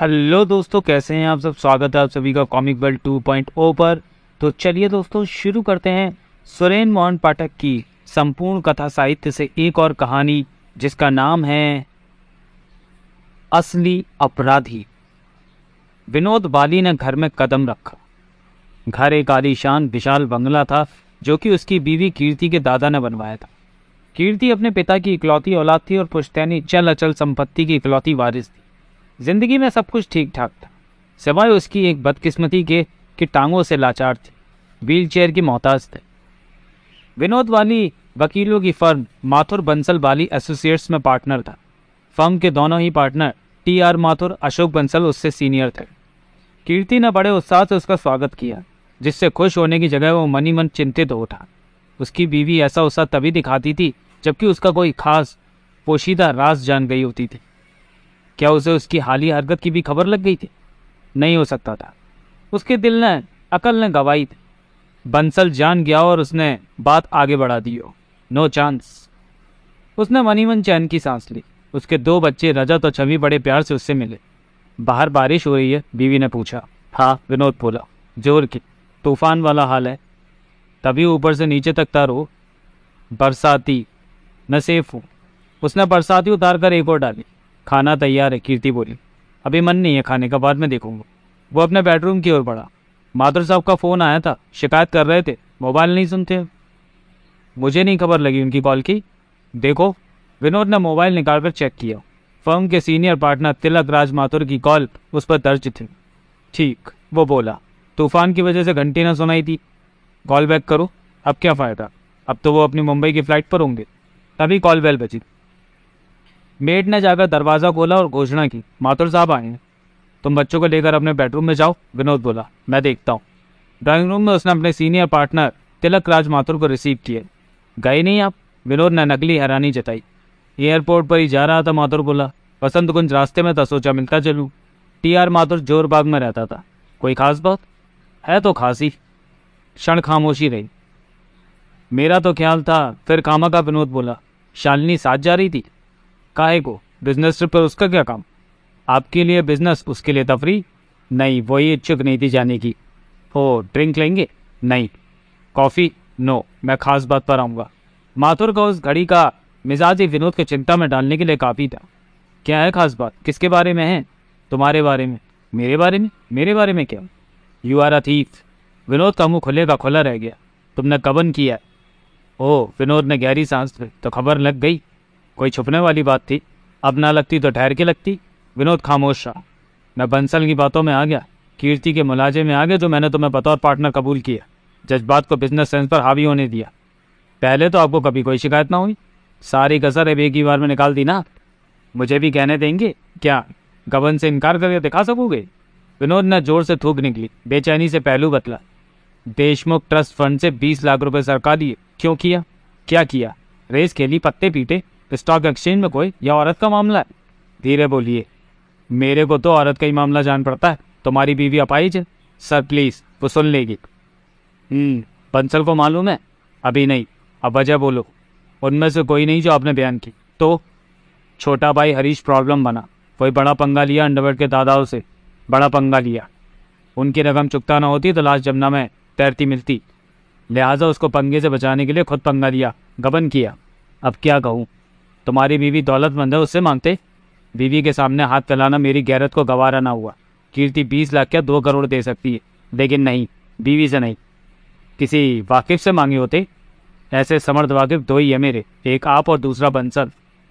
Hello दोस्तों कैसे हैं आप सब स्वागत है आप सभी का कॉमिक टू पॉइंट ओ पर तो चलिए दोस्तों शुरू करते हैं सुरेन मोहन पाठक की संपूर्ण कथा साहित्य से एक और कहानी जिसका नाम है असली अपराधी विनोद बाली ने घर में कदम रखा घर एक आलीशान विशाल बंगला था जो कि उसकी बीवी कीर्ति के दादा ने बनवाया था कीर्ति अपने पिता की इकलौती औलाद थी और पुश्तैनी चल अचल संपत्ति की इकलौती वारिस थी जिंदगी में सब कुछ ठीक ठाक था सिवाय उसकी एक बदकिस्मती के कि टांगों से लाचार थे व्हील चेयर की मोहताज थे विनोद वाली वकीलों की फर्म माथुर बंसल वाली एसोसिएट्स में पार्टनर था फर्म के दोनों ही partner T R Mathur Ashok Bansal उससे सीनियर थे कीर्ति ने बड़े उत्साह से उसका स्वागत किया जिससे खुश होने की जगह वो मनी मन चिंतित हो उठा उसकी बीवी ऐसा उत्साह तभी दिखाती थी जबकि उसका कोई खास पोशीदा राज जान गई होती थी क्या उसे उसकी हाली हरकत की भी खबर लग गई थी नहीं हो सकता था उसके दिल ने अकल ने गवाही थी बंसल जान गया और उसने बात आगे बढ़ा दी हो नो चांस उसने मनी मन चैन की सांस ली उसके दो बच्चे रजत और छवि बड़े प्यार से उससे मिले बाहर बारिश हो रही है बीवी ने पूछा हाँ विनोद बोला जोर की तूफान वाला हाल है तभी ऊपर से नीचे तक तारो बरसाती मैं सेफ हूँ उसने बरसाती उतार कर एक और डाली खाना तैयार है कीर्ति बोली अभी मन नहीं है खाने का बाद में देखूंगा वो अपने बेडरूम की ओर बढ़ा माधुर साहब का फ़ोन आया था शिकायत कर रहे थे मोबाइल नहीं सुनते मुझे नहीं खबर लगी उनकी कॉल की देखो विनोद ने मोबाइल निकाल कर चेक किया फर्म के सीनियर पार्टनर तिलक राज माथुर की कॉल उस पर दर्ज थी ठीक वो बोला तूफान की वजह से घंटी ना सुनाई थी कॉल बैक करो अब क्या फ़ायदा अब तो वो अपनी मुंबई की फ़्लाइट पर होंगे तभी कॉल बेल बची मेड ने जाकर दरवाज़ा खोला और घोषणा की मातुर साहब आए हैं तुम बच्चों को लेकर अपने बेडरूम में जाओ विनोद बोला मैं देखता हूँ ड्राइंग रूम में उसने अपने सीनियर पार्टनर तिलक राज माथुर को रिसीव किए गए नहीं आप विनोद ने नकली हैरानी जताई एयरपोर्ट पर ही जा रहा था माथुर बोला वसंत कुंज रास्ते में था सोचा मिलता चलूँ टी आर माथुर जोरबाग में रहता था कोई खास बात है तो खास ही क्षण खामोशी रही मेरा तो ख्याल था फिर कामा का विनोद बोला शालिनी साथ जा रही थी काहे को बिजनेस ट्रिप पर उसका क्या काम आपके लिए बिजनेस उसके लिए तफरी नहीं वो ही इच्छुक नहीं थी जाने की हो ड्रिंक लेंगे नहीं कॉफ़ी नो मैं खास बात पर आऊँगा माथुर का उस घड़ी का मिजाज ही विनोद को चिंता में डालने के लिए काफ़ी था क्या है खास बात किसके बारे में है तुम्हारे बारे में मेरे बारे में मेरे बारे में क्या you are a thief Vinod का मुँह खुले का खुला रह गया तुमने कबन किया ओ विनोद ने गहरी सांस ली तो खबर लग गई कोई छुपने वाली बात थी अब ना लगती तो ठहर के लगती विनोद खामोश रहा मैं बंसल की बातों में आ गया कीर्ति के मुलाजे में आ गए जो मैंने तुम्हें बतौर पार्टनर कबूल किया जज्बात को बिजनेस सेंस पर हावी होने दिया पहले तो आपको कभी कोई शिकायत ना हुई सारी कसर अब एक ही बार में निकाल दी ना मुझे भी कहने देंगे क्या गबन से इनकार करके दिखा सकोगे विनोद ने जोर से थूक निकली बेचैनी से पहलू बतला देशमुख ट्रस्ट फंड से बीस लाख रुपए सरकार लिए क्यों किया क्या किया रेस खेली पत्ते पीटे स्टॉक तो एक्सचेंज में कोई या औरत का मामला है धीरे बोलिए मेरे को तो औरत का ही मामला जान पड़ता है तुम्हारी बीवी अपाइज है सर प्लीज़ वो सुन लेगी हम्म, बंसल को मालूम है अभी नहीं अब वजह बोलो उनमें से कोई नहीं जो आपने बयान की तो छोटा भाई हरीश प्रॉब्लम बना कोई बड़ा पंगा लिया अंडरवर्ल्ड के दादाओं से बड़ा पंगा लिया उनकी रकम चुकता ना होती तो लाश जमना में तैरती मिलती लिहाजा उसको पंगे से बचाने के लिए खुद पंगा लिया गबन किया अब क्या कहूँ तुम्हारी बीवी दौलतमंद है उससे मांगते बीवी के सामने हाथ फैलाना मेरी गैरत को गवारा ना हुआ कीर्ति बीस लाख क्या दो करोड़ दे सकती है लेकिन नहीं बीवी से नहीं किसी वाकिफ से मांगे होते ऐसे समर्थ वाकिफ दो ही है मेरे एक आप और दूसरा बंसल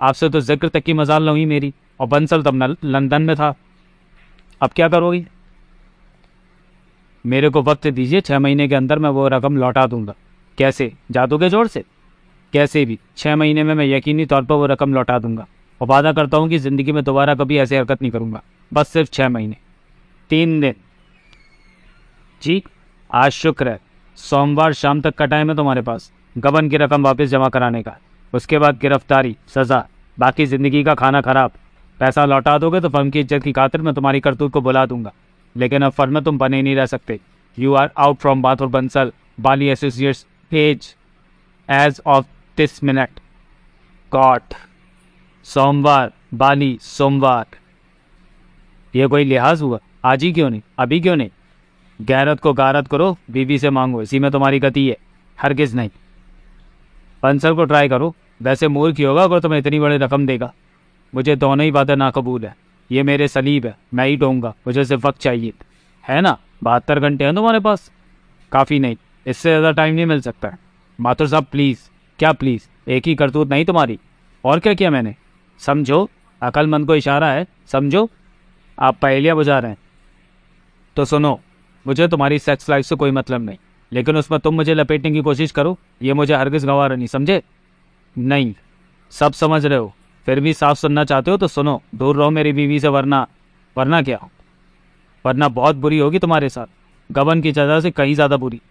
आपसे तो जिक्र तक की मजाल न हुई मेरी और बंसल तब लंदन में था अब क्या करोगी मेरे को वक्त दीजिए छः महीने के अंदर मैं वो रकम लौटा दूंगा कैसे जादू के जोर से कैसे भी छः महीने में मैं यकीनी तौर पर वो रकम लौटा दूंगा और वादा करता हूँ कि ज़िंदगी में दोबारा कभी ऐसी हरकत नहीं करूँगा बस सिर्फ छः महीने तीन दिन जी आज शुक्र है सोमवार शाम तक का टाइम है तुम्हारे पास गबन की रकम वापस जमा कराने का उसके बाद गिरफ्तारी सज़ा बाकी ज़िंदगी का खाना खराब पैसा लौटा दोगे तो फर्म की इज्जत की खातिर मैं तुम्हारी करतूत को बुला दूंगा लेकिन अब फर्म में तुम बने नहीं रह सकते you are out from Mathur Bansal बाली एसोसिएट्स एज ऑफ इकतीस मिनट कॉट सोमवार बाली सोमवार ये कोई लिहाज हुआ आज ही क्यों नहीं अभी क्यों नहीं गैरत को गारत करो बीबी से मांगो इसी में तुम्हारी गति है हरगिज नहीं पंसर को ट्राई करो वैसे मूर्ख की होगा अगर तुम्हें इतनी बड़ी रकम देगा मुझे दोनों ही बातें नाकबूल है ये मेरे सलीब है मैं ही डोंगा मुझे सिर्फ वक्त चाहिए है ना बहत्तर घंटे हैं तुम्हारे पास काफ़ी नहीं इससे ज़्यादा टाइम नहीं मिल सकता माथुर साहब प्लीज़ क्या प्लीज़ एक ही करतूत नहीं तुम्हारी और क्या किया मैंने समझो अकलमंद को इशारा है समझो आप पहलिया बुझा रहे हैं तो सुनो मुझे तुम्हारी सेक्स लाइफ से कोई मतलब नहीं लेकिन उसमें तुम मुझे लपेटने की कोशिश करो ये मुझे हरगिज़ गंवारा नहीं समझे नहीं सब समझ रहे हो फिर भी साफ सुनना चाहते हो तो सुनो दूर रहो मेरी बीवी से वरना वरना क्या वरना बहुत बुरी होगी तुम्हारे साथ गबन की जगह से कहीं ज़्यादा बुरी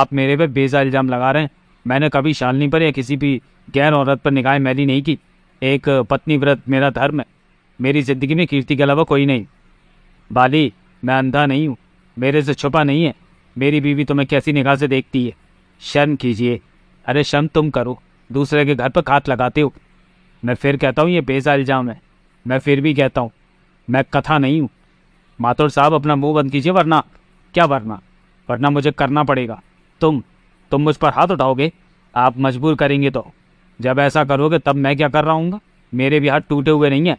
आप मेरे पे बेजा इल्ज़ाम लगा रहे हैं मैंने कभी शालनी पर या किसी भी गैर औरत पर निगाह मैली नहीं की एक पत्नी व्रत मेरा धर्म है मेरी ज़िंदगी में कीर्ति के अलावा कोई नहीं बाली मैं अंधा नहीं हूँ मेरे से छुपा नहीं है मेरी बीवी तुम्हें कैसी निगाह से देखती है शर्म कीजिए अरे शर्म तुम करो दूसरे के घर पर हाथ लगाते हो मैं फिर कहता हूँ ये बेजा इल्ज़ाम है मैं फिर भी कहता हूँ मैं कथा नहीं हूँ माथुर साहब अपना मुंह बंद कीजिए वरना क्या वरना वरना मुझे करना पड़ेगा तुम तुम मुझ पर हाथ उठाओगे आप मजबूर करेंगे तो जब ऐसा करोगे तब मैं क्या कर रहा हूँ मेरे भी हाथ टूटे हुए नहीं हैं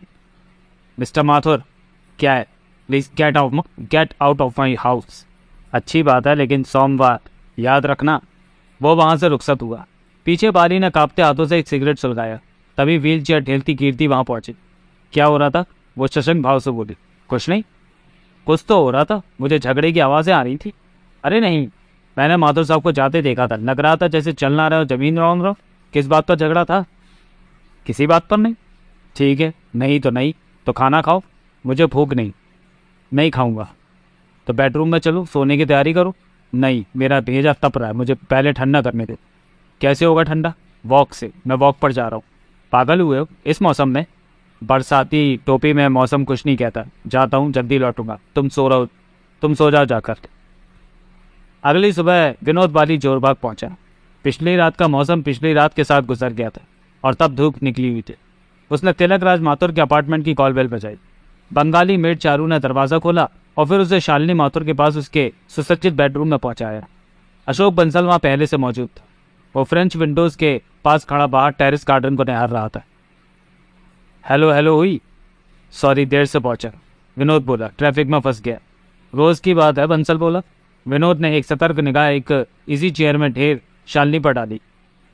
मिस्टर माथुर क्या है please get out get out of my house अच्छी बात है लेकिन सोमवार याद रखना वो वहाँ से रुखसत हुआ पीछे बाली ने कांपते हाथों से एक सिगरेट सुलगाया तभी व्हील चेयर ढेलती गिरती वहाँ पहुँची क्या हो रहा था वो शशंक भाव से बोली कुछ नहीं कुछ तो हो रहा था मुझे झगड़े की आवाज़ें आ रही थी अरे नहीं मैंने माधव साहब को जाते देखा था लग रहा था जैसे चल ना रहे हो जमीन रोन रहो किस बात पर झगड़ा था किसी बात पर नहीं ठीक है नहीं तो नहीं तो खाना खाओ मुझे भूख नहीं नहीं खाऊंगा तो बेडरूम में चलो सोने की तैयारी करो नहीं मेरा भेजा तप रहा है मुझे पहले ठंडा करने दे कैसे होगा ठंडा वॉक से मैं वॉक पर जा रहा हूँ पागल हुए हो इस मौसम में बरसाती टोपी में मौसम कुछ नहीं कहता जाता हूँ जल्दी लौटूंगा तुम सो रहो तुम सो जाओ जाकर अगली सुबह विनोद बाली जोरबाग पहुंचा पिछली रात का मौसम पिछली रात के साथ गुजर गया था और तब धूप निकली हुई थी उसने तिलक राज माथुर के अपार्टमेंट की कॉल बेल बजाई बंगाली मेड चारू ने दरवाज़ा खोला और फिर उसे शालिनी माथुर के पास उसके सुसज्जित बेडरूम में पहुंचाया अशोक बंसल वहाँ पहले से मौजूद था वो फ्रेंच विंडोज़ के पास खड़ा बाहर टेरिस गार्डन को निहार रहा था हेलो हेलो हुई सॉरी देर से पहुंचा विनोद बोला ट्रैफिक में फंस गया रोज़ की बात है बंसल बोला विनोद ने एक सतर्क निगाह एक इजी चेयर में ढेर शालिनी पर डाली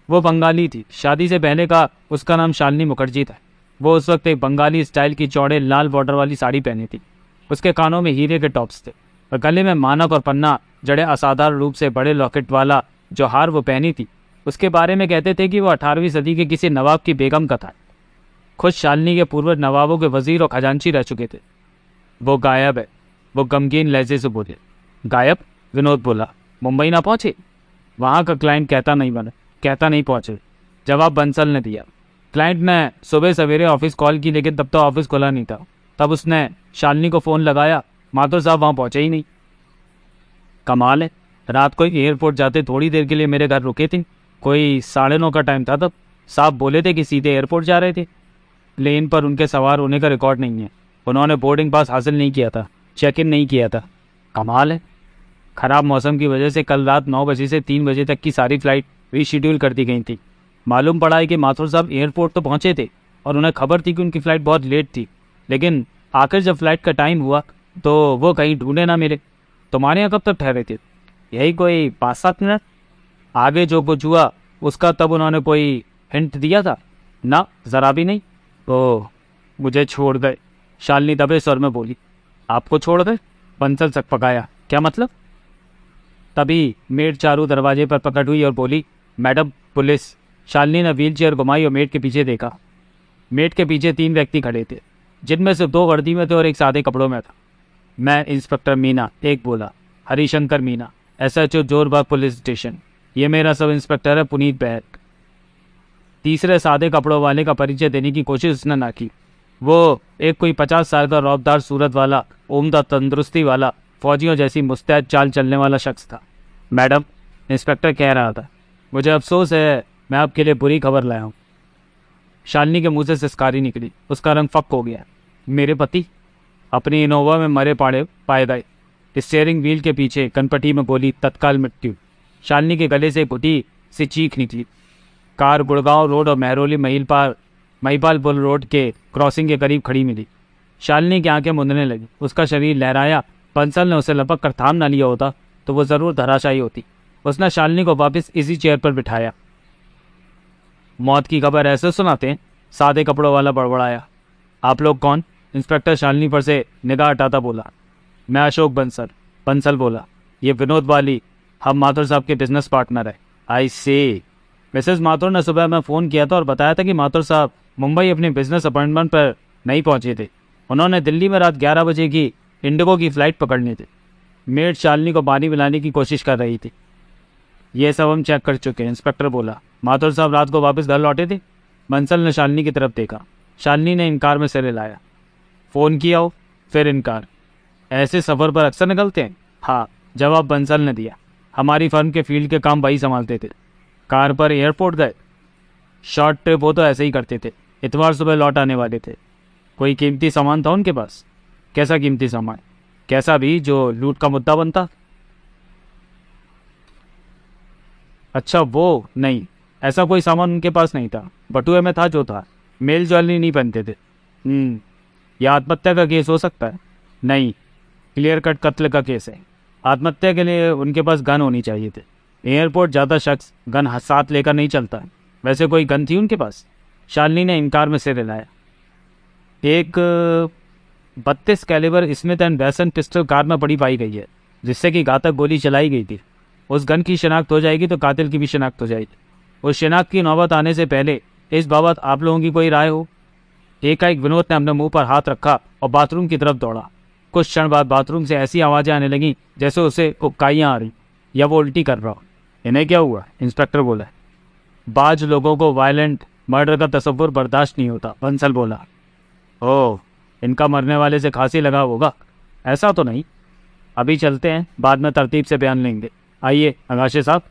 वो बंगाली थी शादी से पहले का उसका नाम शालिनी मुखर्जी था वो उस वक्त एक बंगाली स्टाइल की चौड़े लाल बॉर्डर वाली साड़ी पहनी थी उसके कानों में हीरे के टॉप्स थे और गले में मानक और पन्ना जड़े असाधारण रूप से बड़े लॉकेट वाला जो हार वो पहनी थी उसके बारे में कहते थे कि वो अठारहवीं सदी के किसी नवाब की बेगम का था खुद शालिनी के पूर्वज नवाबों के वजीर और खजांची रह चुके थे वो गायब है वो गमगीन लहजे से बोले गायब विनोद बोला मुंबई ना पहुँचे वहाँ का क्लाइंट कहता नहीं बना कहता नहीं पहुँचे जवाब बंसल ने दिया क्लाइंट ने सुबह सवेरे ऑफिस कॉल की लेकिन तब तक तो ऑफिस खुला नहीं था तब उसने शालिनी को फ़ोन लगाया माथुर साहब वहाँ पहुँचे ही नहीं कमाल है रात को एयरपोर्ट जाते थोड़ी देर के लिए मेरे घर रुके थे कोई साढ़े नौ का टाइम था तब साहब बोले थे कि सीधे एयरपोर्ट जा रहे थे प्लेन पर उनके सवार होने का रिकॉर्ड नहीं है उन्होंने बोर्डिंग पास हासिल नहीं किया था चेक इन नहीं किया था कमाल है खराब मौसम की वजह से कल रात नौ बजे से तीन बजे तक की सारी फ्लाइट रीशेड्यूल कर दी गई थी मालूम पड़ा है कि माथुर साहब एयरपोर्ट तो पहुंचे थे और उन्हें खबर थी कि उनकी फ़्लाइट बहुत लेट थी लेकिन आखिर जब फ्लाइट का टाइम हुआ तो वो कहीं ढूंढे ना मिले तुम्हारे यहाँ कब तक ठहरे थे यही कोई पाँच सात मिनट आगे जो कुछ हुआ उसका तब उन्होंने कोई हिंट दिया था ना ज़रा भी नहीं तो मुझे छोड़ दे शालनी दबे स्वर में बोली आपको छोड़ दे बंसल सक पकाया क्या मतलब तभी मेड चारू दरवाजे पर पकड़ हुई और बोली मैडम पुलिस शालिनी ने व्हील चेयर घुमाई और मेड के पीछे देखा मेड के पीछे तीन व्यक्ति खड़े थे जिनमें से दो वर्दी में थे और एक सादे कपड़ों में था मैं इंस्पेक्टर मीना एक बोला Harishankar Meena S H O Jorbagh police station ये मेरा सब इंस्पेक्टर है पुनीत बैर तीसरे सादे कपड़ों वाले का परिचय देने की कोशिश उसने ना की वो एक कोई पचास साल का रौबदार सूरत वाला उमदा तंदुरुस्ती वाला फौजियों जैसी मुस्तैद चाल चलने वाला शख्स था मैडम इंस्पेक्टर कह रहा था मुझे अफसोस है मैं आपके लिए बुरी खबर लाया हूँ शालिनी के मुँह से सिस्कारी निकली उसका रंग फक हो गया मेरे पति अपनी इनोवा में मरे पाड़े पाए गए स्टेयरिंग व्हील के पीछे कनपटी में बोली तत्काल मृत्यु शालिनी के गले से घुटी से चीख निकली कार गुड़गांव रोड और महरौली महिलपाल महिपाल पुल रोड के क्रॉसिंग के करीब खड़ी मिली शालिनी की आंखें मुंदने लगी उसका शरीर लहराया बंसल ने उसे लगभग कर थाम ना लिया होता तो वो ज़रूर धराशायी होती उसने शालिनी को वापस इसी चेयर पर बिठाया मौत की खबर ऐसे सुनाते हैं सादे कपड़ों वाला बड़बड़ाया आप लोग कौन इंस्पेक्टर शालिनी पर से निगाह हटाता बोला मैं अशोक बंसल बंसल बोला ये विनोद वाली हम माथुर साहब के बिजनेस पार्टनर है आई से मिसेस माथुर ने सुबह मैं फ़ोन किया था और बताया था कि माथुर साहब मुंबई अपने बिजनेस अपॉइंटमेंट पर नहीं पहुंचे थे उन्होंने दिल्ली में रात 11 बजे की इंडिगो की फ्लाइट पकड़ने थी मेड शालनी को पानी पिलाने की कोशिश कर रही थी ये सब हम चेक कर चुके हैं इंस्पेक्टर बोला माथुर साहब रात को वापस घर लौटे थे बंसल ने शालनी की तरफ देखा शालनी ने इनकार में सिर हिलाया फ़ोन किया हो फिर इनकार ऐसे सफ़र पर अक्सर निकलते हैं हाँ जवाब बंसल ने दिया हमारी फर्म के फील्ड के काम वही संभालते थे कार पर एयरपोर्ट गए शॉर्ट ट्रिप हो तो ऐसे ही करते थे इतवार सुबह लौट आने वाले थे कोई कीमती सामान था उनके पास कैसा कीमती सामान कैसा भी जो लूट का मुद्दा बनता अच्छा वो नहीं ऐसा कोई सामान उनके पास नहीं था बटुए में था जो था मेल ज्वेलरी नहीं पहनते थे हम्म, यह आत्महत्या का केस हो सकता है नहीं क्लियर कट कत्ल का केस है आत्महत्या के लिए उनके पास गन होनी चाहिए थी एयरपोर्ट ज़्यादा शख्स गन साथ लेकर नहीं चलता वैसे कोई गन थी उनके पास शालिनी ने इनकार में सिर हिलाया एक बत्तीस calibre Smith and Wesson pistol car में पड़ी पाई गई है जिससे कि घातक गोली चलाई गई थी उस गन की शनाख्त हो जाएगी तो कातिल की भी शनाख्त हो जाएगी उस शनाख्त की नौबत आने से पहले इस बाबत आप लोगों की कोई राय हो एकाएक विनोद ने अपने मुंह पर हाथ रखा और बाथरूम की तरफ दौड़ा कुछ क्षण बाद बाथरूम से ऐसी आवाज़ें आने लगीं जैसे उसे उपकाइयाँ आ रही या वो उल्टी कर रहा हो इन्हें क्या हुआ इंस्पेक्टर बोला बाज लोगों को वायलेंट मर्डर का तस्वुर बर्दाश्त नहीं होता बंसल बोला ओह इनका मरने वाले से खासी लगा होगा ऐसा तो नहीं अभी चलते हैं बाद में तरतीब से बयान लेंगे आइए अगाशे साहब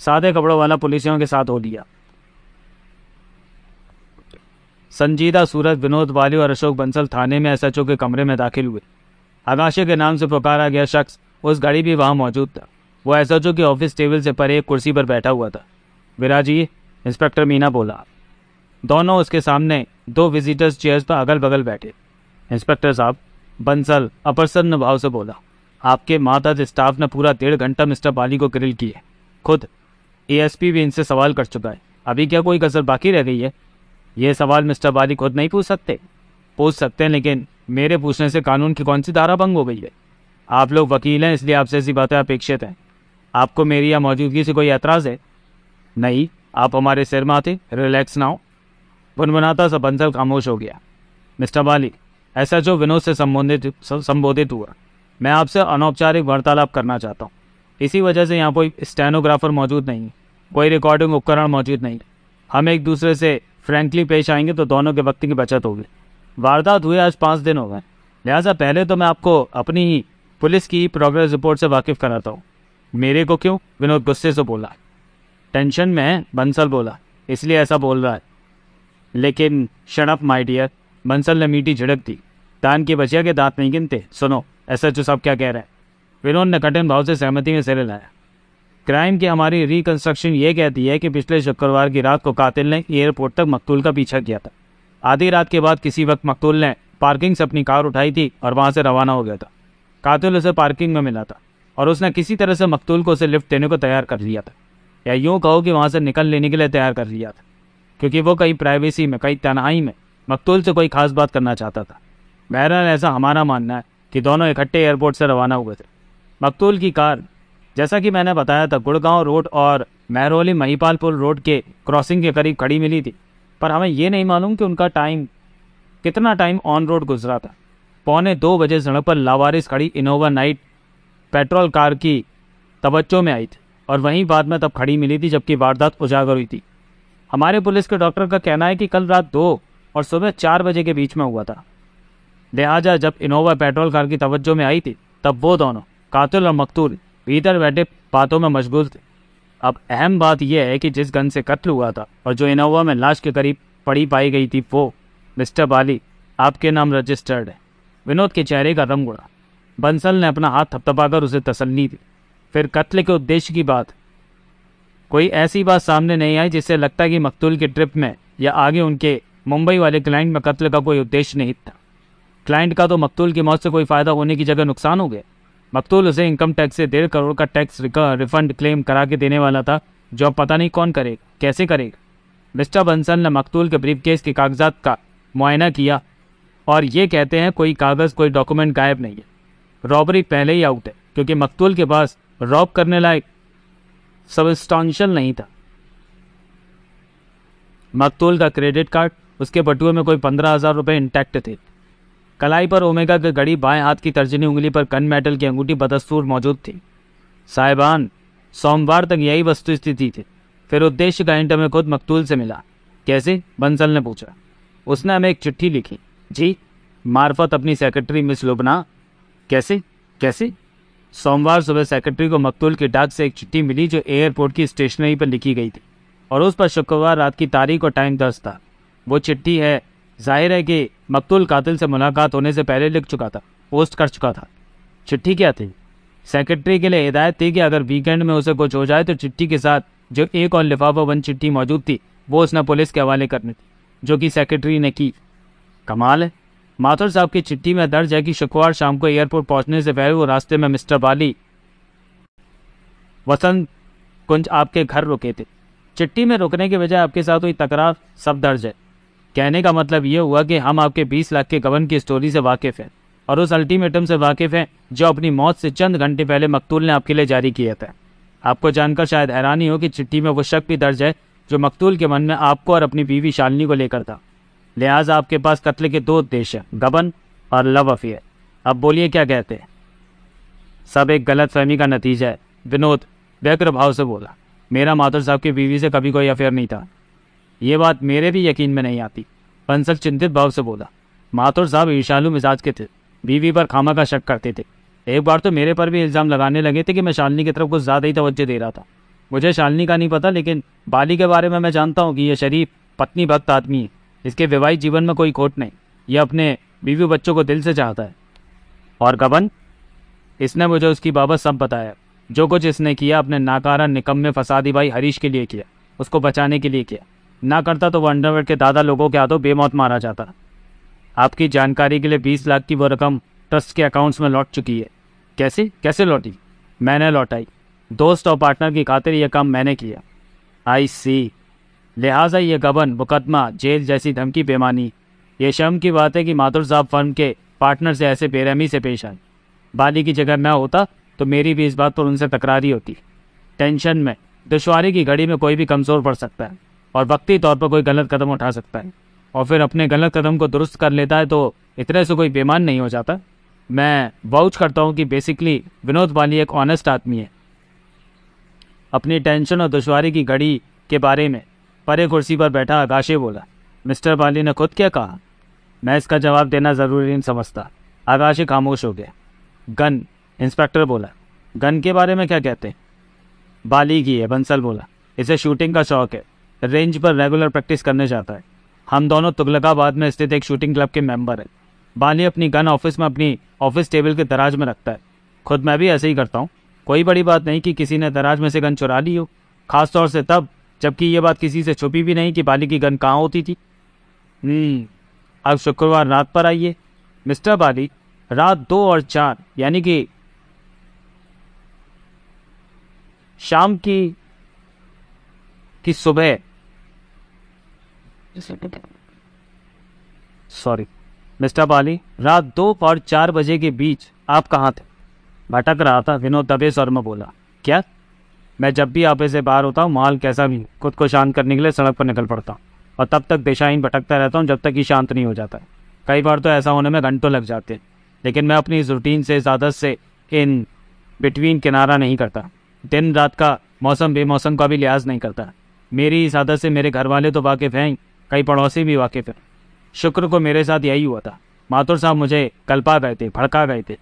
सादे कपड़ों वाला पुलिसियों के साथ हो लिया संजीदा सूरज विनोद वाली और अशोक बंसल थाने में एसएचओ के कमरे में दाखिल हुए अगाशे के नाम से पुकारा गया शख्स उस गाड़ी भी वहाँ मौजूद था वो एसएचओ के ऑफिस टेबल से परे एक कुर्सी पर बैठा हुआ था विराजी इंस्पेक्टर मीना बोला दोनों उसके सामने दो विजिटर्स चेयर्स पर अगल बगल बैठे इंस्पेक्टर साहब बंसल अप्रसन्न भाव से बोला आपके माता स्टाफ ने पूरा डेढ़ घंटा मिस्टर बाली को ग्रिल किए खुद ए भी इनसे सवाल कर चुका है अभी क्या कोई कसर बाकी रह गई है ये सवाल मिस्टर बाली खुद नहीं पूछ सकते पूछ सकते हैं लेकिन मेरे पूछने से कानून की कौन सी धारा भंग हो गई है आप लोग वकील हैं इसलिए आपसे ऐसी बातें अपेक्षित हैं आपको मेरी या मौजूदगी से कोई एतराज़ है नहीं आप हमारे सिर में आते रिलैक्स ना हो बनबनाता सा बंसल खामोश हो गया मिस्टर बाली ऐसा जो विनोद से संबोधित संबोधित हुआ मैं आपसे अनौपचारिक वार्तालाप करना चाहता हूँ इसी वजह से यहाँ कोई स्टेनोग्राफर मौजूद नहीं कोई रिकॉर्डिंग उपकरण मौजूद नहीं हम एक दूसरे से फ्रेंकली पेश आएंगे तो दोनों के वक्त की बचत होगी वारदात हुए आज पाँच दिन हो गए लिहाजा पहले तो मैं आपको अपनी ही पुलिस की प्रोग्रेस रिपोर्ट से वाकिफ़ कराता हूँ मेरे को क्यों विनोद गुस्से से बोला टेंशन में बंसल बोला इसलिए ऐसा बोल रहा है लेकिन शणप माई डियर बंसल ने मीठी झिड़क दी तान की बचिया के दांत नहीं गिनते सुनो एस एच साहब क्या कह रहे हैं विनोद ने कठिन भाव से सहमति में सिर लाया क्राइम की हमारी रिकंस्ट्रक्शन ये कहती है कि पिछले शुक्रवार की रात को कातिल ने एयरपोर्ट तक मकतूल का पीछा किया था आधी रात के बाद किसी वक्त मकतूल ने पार्किंग से अपनी कार उठाई थी और वहाँ से रवाना हो गया था कातिल उसे पार्किंग में मिला था और उसने किसी तरह से मकतूल को उसे लिफ्ट देने को तैयार कर लिया था या यूँ कहो कि वहाँ से निकल लेने के लिए तैयार कर लिया था क्योंकि वो कहीं प्राइवेसी में कहीं तनाई में मकतूल से कोई खास बात करना चाहता था बहरहाल ऐसा हमारा मानना है कि दोनों इकट्ठे एयरपोर्ट से रवाना हुए थे मकतूल की कार जैसा कि मैंने बताया था गुड़गांव रोड और महरौली महिपालपुर रोड के क्रॉसिंग के करीब खड़ी मिली थी पर हमें यह नहीं मालूम कि उनका टाइम कितना टाइम ऑन रोड गुजरा था पौने दो बजे सड़क पर लावारिस खड़ी इनोवा नाइट पेट्रोल कार की तवज्जो में आई थी और वहीं बाद में तब खड़ी मिली थी जबकि वारदात उजागर हुई थी हमारे पुलिस के डॉक्टर का कहना है कि कल रात दो और सुबह चार बजे के बीच में हुआ था लिहाजा जब इनोवा पेट्रोल कार की तवज्जो में आई थी तब वो दोनों कातिल और मकतूल भीतर बैठे बातों में मशगूल थे अब अहम बात यह है कि जिस गन से कत्ल हुआ था और जो इनोवा में लाश के करीब पड़ी पाई गई थी वो मिस्टर बाली आपके नाम रजिस्टर्ड है विनोद के चेहरे का रंग उड़ा बंसल ने अपना हाथ थपथपाकर उसे तसल्ली दी फिर कत्ल के उद्देश्य की बात कोई ऐसी बात सामने नहीं आई जिससे लगता कि मकतूल की ट्रिप में या आगे उनके मुंबई वाले क्लाइंट में कत्ल का कोई उद्देश्य नहीं था क्लाइंट का तो मकतूल की मौत से कोई फ़ायदा होने की जगह नुकसान हो गया मकतूल उसे इनकम टैक्स से डेढ़ करोड़ का टैक्स रिफंड क्लेम करा के देने वाला था जो अब पता नहीं कौन करेगा कैसे करेगा मिस्टर बंसल ने मकतूल के ब्रीफ केस के कागजात का मुआयना किया और ये कहते हैं कोई कागज़ कोई डॉक्यूमेंट गायब नहीं है रॉबरी पहले ही आउट है क्योंकि मकतूल के पास रॉब करने लायक सबस्टांशल नहीं था मकतूल का क्रेडिट कार्ड उसके बटुए में कोई पंद्रह हजार रुपये इंटैक्ट थे कलाई पर ओमेगा की घड़ी बाएं हाथ की तर्जनी उंगली पर कन मेटल की अंगूठी बदस्तूर मौजूद थी साहिबान सोमवार तक यही वस्तु स्थिति थी फिर उद्देश्य का इंटर में खुद मकतूल से मिला कैसे बंसल ने पूछा उसने हमें एक चिट्ठी लिखी जी मार्फत अपनी सेक्रेटरी मिस लुबना कैसे कैसे सोमवार सुबह सेक्रेटरी को मकतूल की डाक से एक चिट्ठी मिली जो एयरपोर्ट की स्टेशनरी पर लिखी गई थी और उस पर शुक्रवार रात की तारीख और टाइम दर्ज था वो चिट्ठी है जाहिर है कि मकतूल कातिल से मुलाकात होने से पहले लिख चुका था पोस्ट कर चुका था चिट्ठी क्या थी सेक्रेटरी के लिए हिदायत थी कि अगर वीकेंड में उसे कुछ हो जाए तो चिट्ठी के साथ जो एक और लिफाफा बंद चिट्ठी मौजूद थी वो उसने पुलिस के हवाले करनी थी जो कि सेक्रेटरी ने की कमाल है माथुर साहब की चिट्ठी में दर्ज है कि शुक्रवार शाम को एयरपोर्ट पहुंचने से पहले वो रास्ते में मिस्टर बाली वसंत कुंज आपके घर रुके थे चिट्ठी में रुकने के बजाय आपके साथ हुई तकरार सब दर्ज है कहने का मतलब ये हुआ कि हम आपके बीस लाख के गबन की स्टोरी से वाकिफ़ हैं और उस अल्टीमेटम से वाकिफ़ हैं जो अपनी मौत से चंद घंटे पहले मकतूल ने आपके लिए जारी किया था आपको जानकर शायद हैरानी हो कि चिट्ठी में वो शक भी दर्ज है जो मकतूल के मन में आपको और अपनी बीवी शालिनी को लेकर था लिहाजा आपके पास कत्ल के दो उद्देश्य हैं गबन और लव अफेयर अब बोलिए क्या कहते हैं सब एक गलत फहमी का नतीजा है विनोद व्यग्र भाव से बोला मेरा माधुर साहब की बीवी से कभी कोई अफेयर नहीं था ये बात मेरे भी यकीन में नहीं आती बंसल चिंतित भाव से बोला माथुर साहब ईशालु मिजाज के थे बीवी पर खामा का शक करते थे एक बार तो मेरे पर भी इल्ज़ाम लगाने लगे थे कि मैं शालनी की तरफ कुछ ज़्यादा ही तवज्जो दे रहा था मुझे शालनी का नहीं पता लेकिन बाली के बारे में मैं जानता हूँ कि यह शरीफ पत्नी भक्त आदमी है इसके वैवाहिक जीवन में कोई खोट नहीं यह अपने बीवी बच्चों को दिल से चाहता है और गबन इसने मुझे उसकी बाबत सब बताया जो कुछ इसने किया अपने नाकारा निकम्मे में फसादी भाई हरीश के लिए किया उसको बचाने के लिए किया ना करता तो वंडरवर्ल्ड के दादा लोगों के हाथों बेमौत मारा जाता आपकी जानकारी के लिए बीस लाख की वो रकम ट्रस्ट के अकाउंट्स में लौट चुकी है कैसे कैसे लौटी मैंने लौटाई दोस्त और पार्टनर की खातिर यह काम मैंने किया आई सी लिहाजा ये गबन मुकदमा जेल जैसी धमकी बेमानी ये शर्म की बात है कि माधुर साहब फर्म के पार्टनर से ऐसे बेरहमी से पेश आए बाली की जगह मैं होता तो मेरी भी इस बात पर उनसे तकरारी होती टेंशन में दुशारी की घड़ी में कोई भी कमज़ोर पड़ सकता है और वक्ती तौर पर कोई गलत कदम उठा सकता है और फिर अपने गलत कदम को दुरुस्त कर लेता है तो इतने से कोई बेमान नहीं हो जाता मैं वाउच करता हूँ कि बेसिकली विनोद वाली एक ऑनेस्ट आदमी है अपनी टेंशन और दुशारी की घड़ी के बारे में परे कुर्सी पर बैठा आकाशे बोला मिस्टर वाली ने खुद क्या कहा मैं इसका जवाब देना ज़रूरी नहीं समझता आकाशे खामोश हो गया गन इंस्पेक्टर बोला गन के बारे में क्या कहते हैं बाली की है बंसल बोला इसे शूटिंग का शौक है रेंज पर रेगुलर प्रैक्टिस करने जाता है हम दोनों तुगलकाबाद में स्थित एक शूटिंग क्लब के मेंबर हैं बानी अपनी गन ऑफिस में अपनी ऑफिस टेबल के दराज में रखता है खुद मैं भी ऐसे ही करता हूँ कोई बड़ी बात नहीं कि किसी ने दराज में से गन चुरा ली हो खासतौर से तब जबकि ये बात किसी से छुपी भी नहीं कि बाली की गन कहाँ होती थी हम्म, अब शुक्रवार रात पर आइए मिस्टर बाली रात दो और चार यानी कि शाम की की सुबह सॉरी मिस्टर बाली रात दो और चार बजे के बीच आप कहाँ थे भटक रहा था विनोद दबे स्वर में बोला क्या मैं जब भी आप से बाहर होता हूँ माल कैसा भी खुद को शांत करने के लिए सड़क पर निकल पड़ता हूँ और तब तक दिशाहीन भटकता रहता हूँ जब तक ये शांत नहीं हो जाता कई बार तो ऐसा होने में घंटों लग जाते हैं लेकिन मैं अपनी इस रूटीन से ज़्यादा से इन बिटवीन किनारा नहीं करता दिन रात का मौसम बेमौसम का भी लिहाज नहीं करता मेरी इस आदत से मेरे घर वाले तो वाकिफ़ हैं कई पड़ोसी भी वाकिफ हैं शुक्र को मेरे साथ यही हुआ था माथुर साहब मुझे कल्पा गए थे भड़का गए थे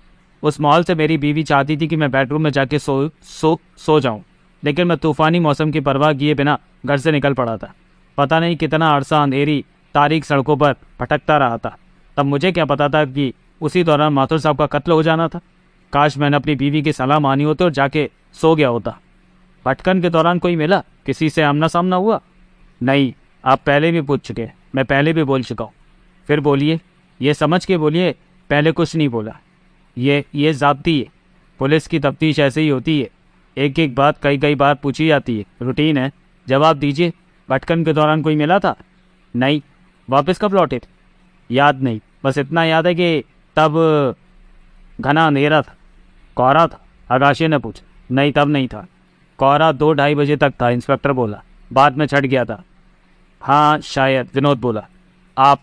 उस माहौल से मेरी बीवी चाहती थी कि मैं बेडरूम में जाके सो सो सो जाऊं लेकिन मैं तूफानी मौसम की परवाह किए बिना घर से निकल पड़ा था पता नहीं कितना अरसा अंधेरी तारीख सड़कों पर भटकता रहा था तब मुझे क्या पता था कि उसी दौरान माथुर साहब का कत्ल हो जाना था काश मैंने अपनी बीवी की सलाह मानी होती और जाके सो गया होता भटकन के दौरान कोई मिला किसी से आमना सामना हुआ नहीं आप पहले भी पूछ चुके मैं पहले भी बोल चुका हूँ फिर बोलिए ये समझ के बोलिए पहले कुछ नहीं बोला ये ये ज़ाबती है पुलिस की तफ्तीश ऐसे ही होती है एक एक बात कई कई बार पूछी जाती है रूटीन है जवाब दीजिए भटकन के दौरान कोई मिला था नहीं वापस कब लौटे थे याद नहीं बस इतना याद है कि तब घना अंधेरा था कोहरा था आकाशे ने पूछा नहीं तब नहीं था कोहरा दो ढाई बजे तक था इंस्पेक्टर बोला बाद में छट गया था हाँ शायद विनोद बोला आप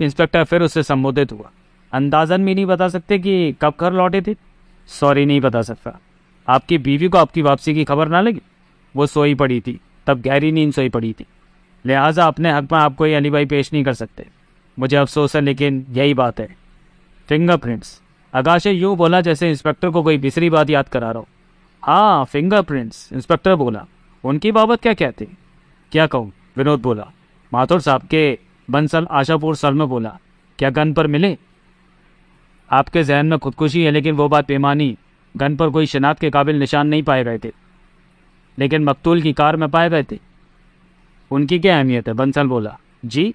इंस्पेक्टर फिर उससे संबोधित हुआ अंदाजन भी नहीं बता सकते कि कब घर लौटे थे सॉरी नहीं बता सकता आपकी बीवी को आपकी वापसी की खबर ना लगी वो सोई पड़ी थी तब गहरी नींद सोई पड़ी थी लिहाजा अपने हक में आप कोई अलीबाई पेश नहीं कर सकते मुझे अफसोस है लेकिन यही बात है फिंगरप्रिंट्स अगाशे यूँ बोला जैसे इंस्पेक्टर को कोई बिसरी बात याद करा रहा हो हाँ फिंगरप्रिंट्स इंस्पेक्टर बोला उनकी बाबत क्या कहते क्या कहूँ विनोद बोला माथुर साहब के बंसल आशापुर सल में बोला क्या गन पर मिले आपके जहन में खुदकुशी है लेकिन वो बात बेमानी गन पर कोई शनात के काबिल निशान नहीं पाए गए थे लेकिन मकतूल की कार में पाए गए थे उनकी क्या अहमियत है बंसल बोला जी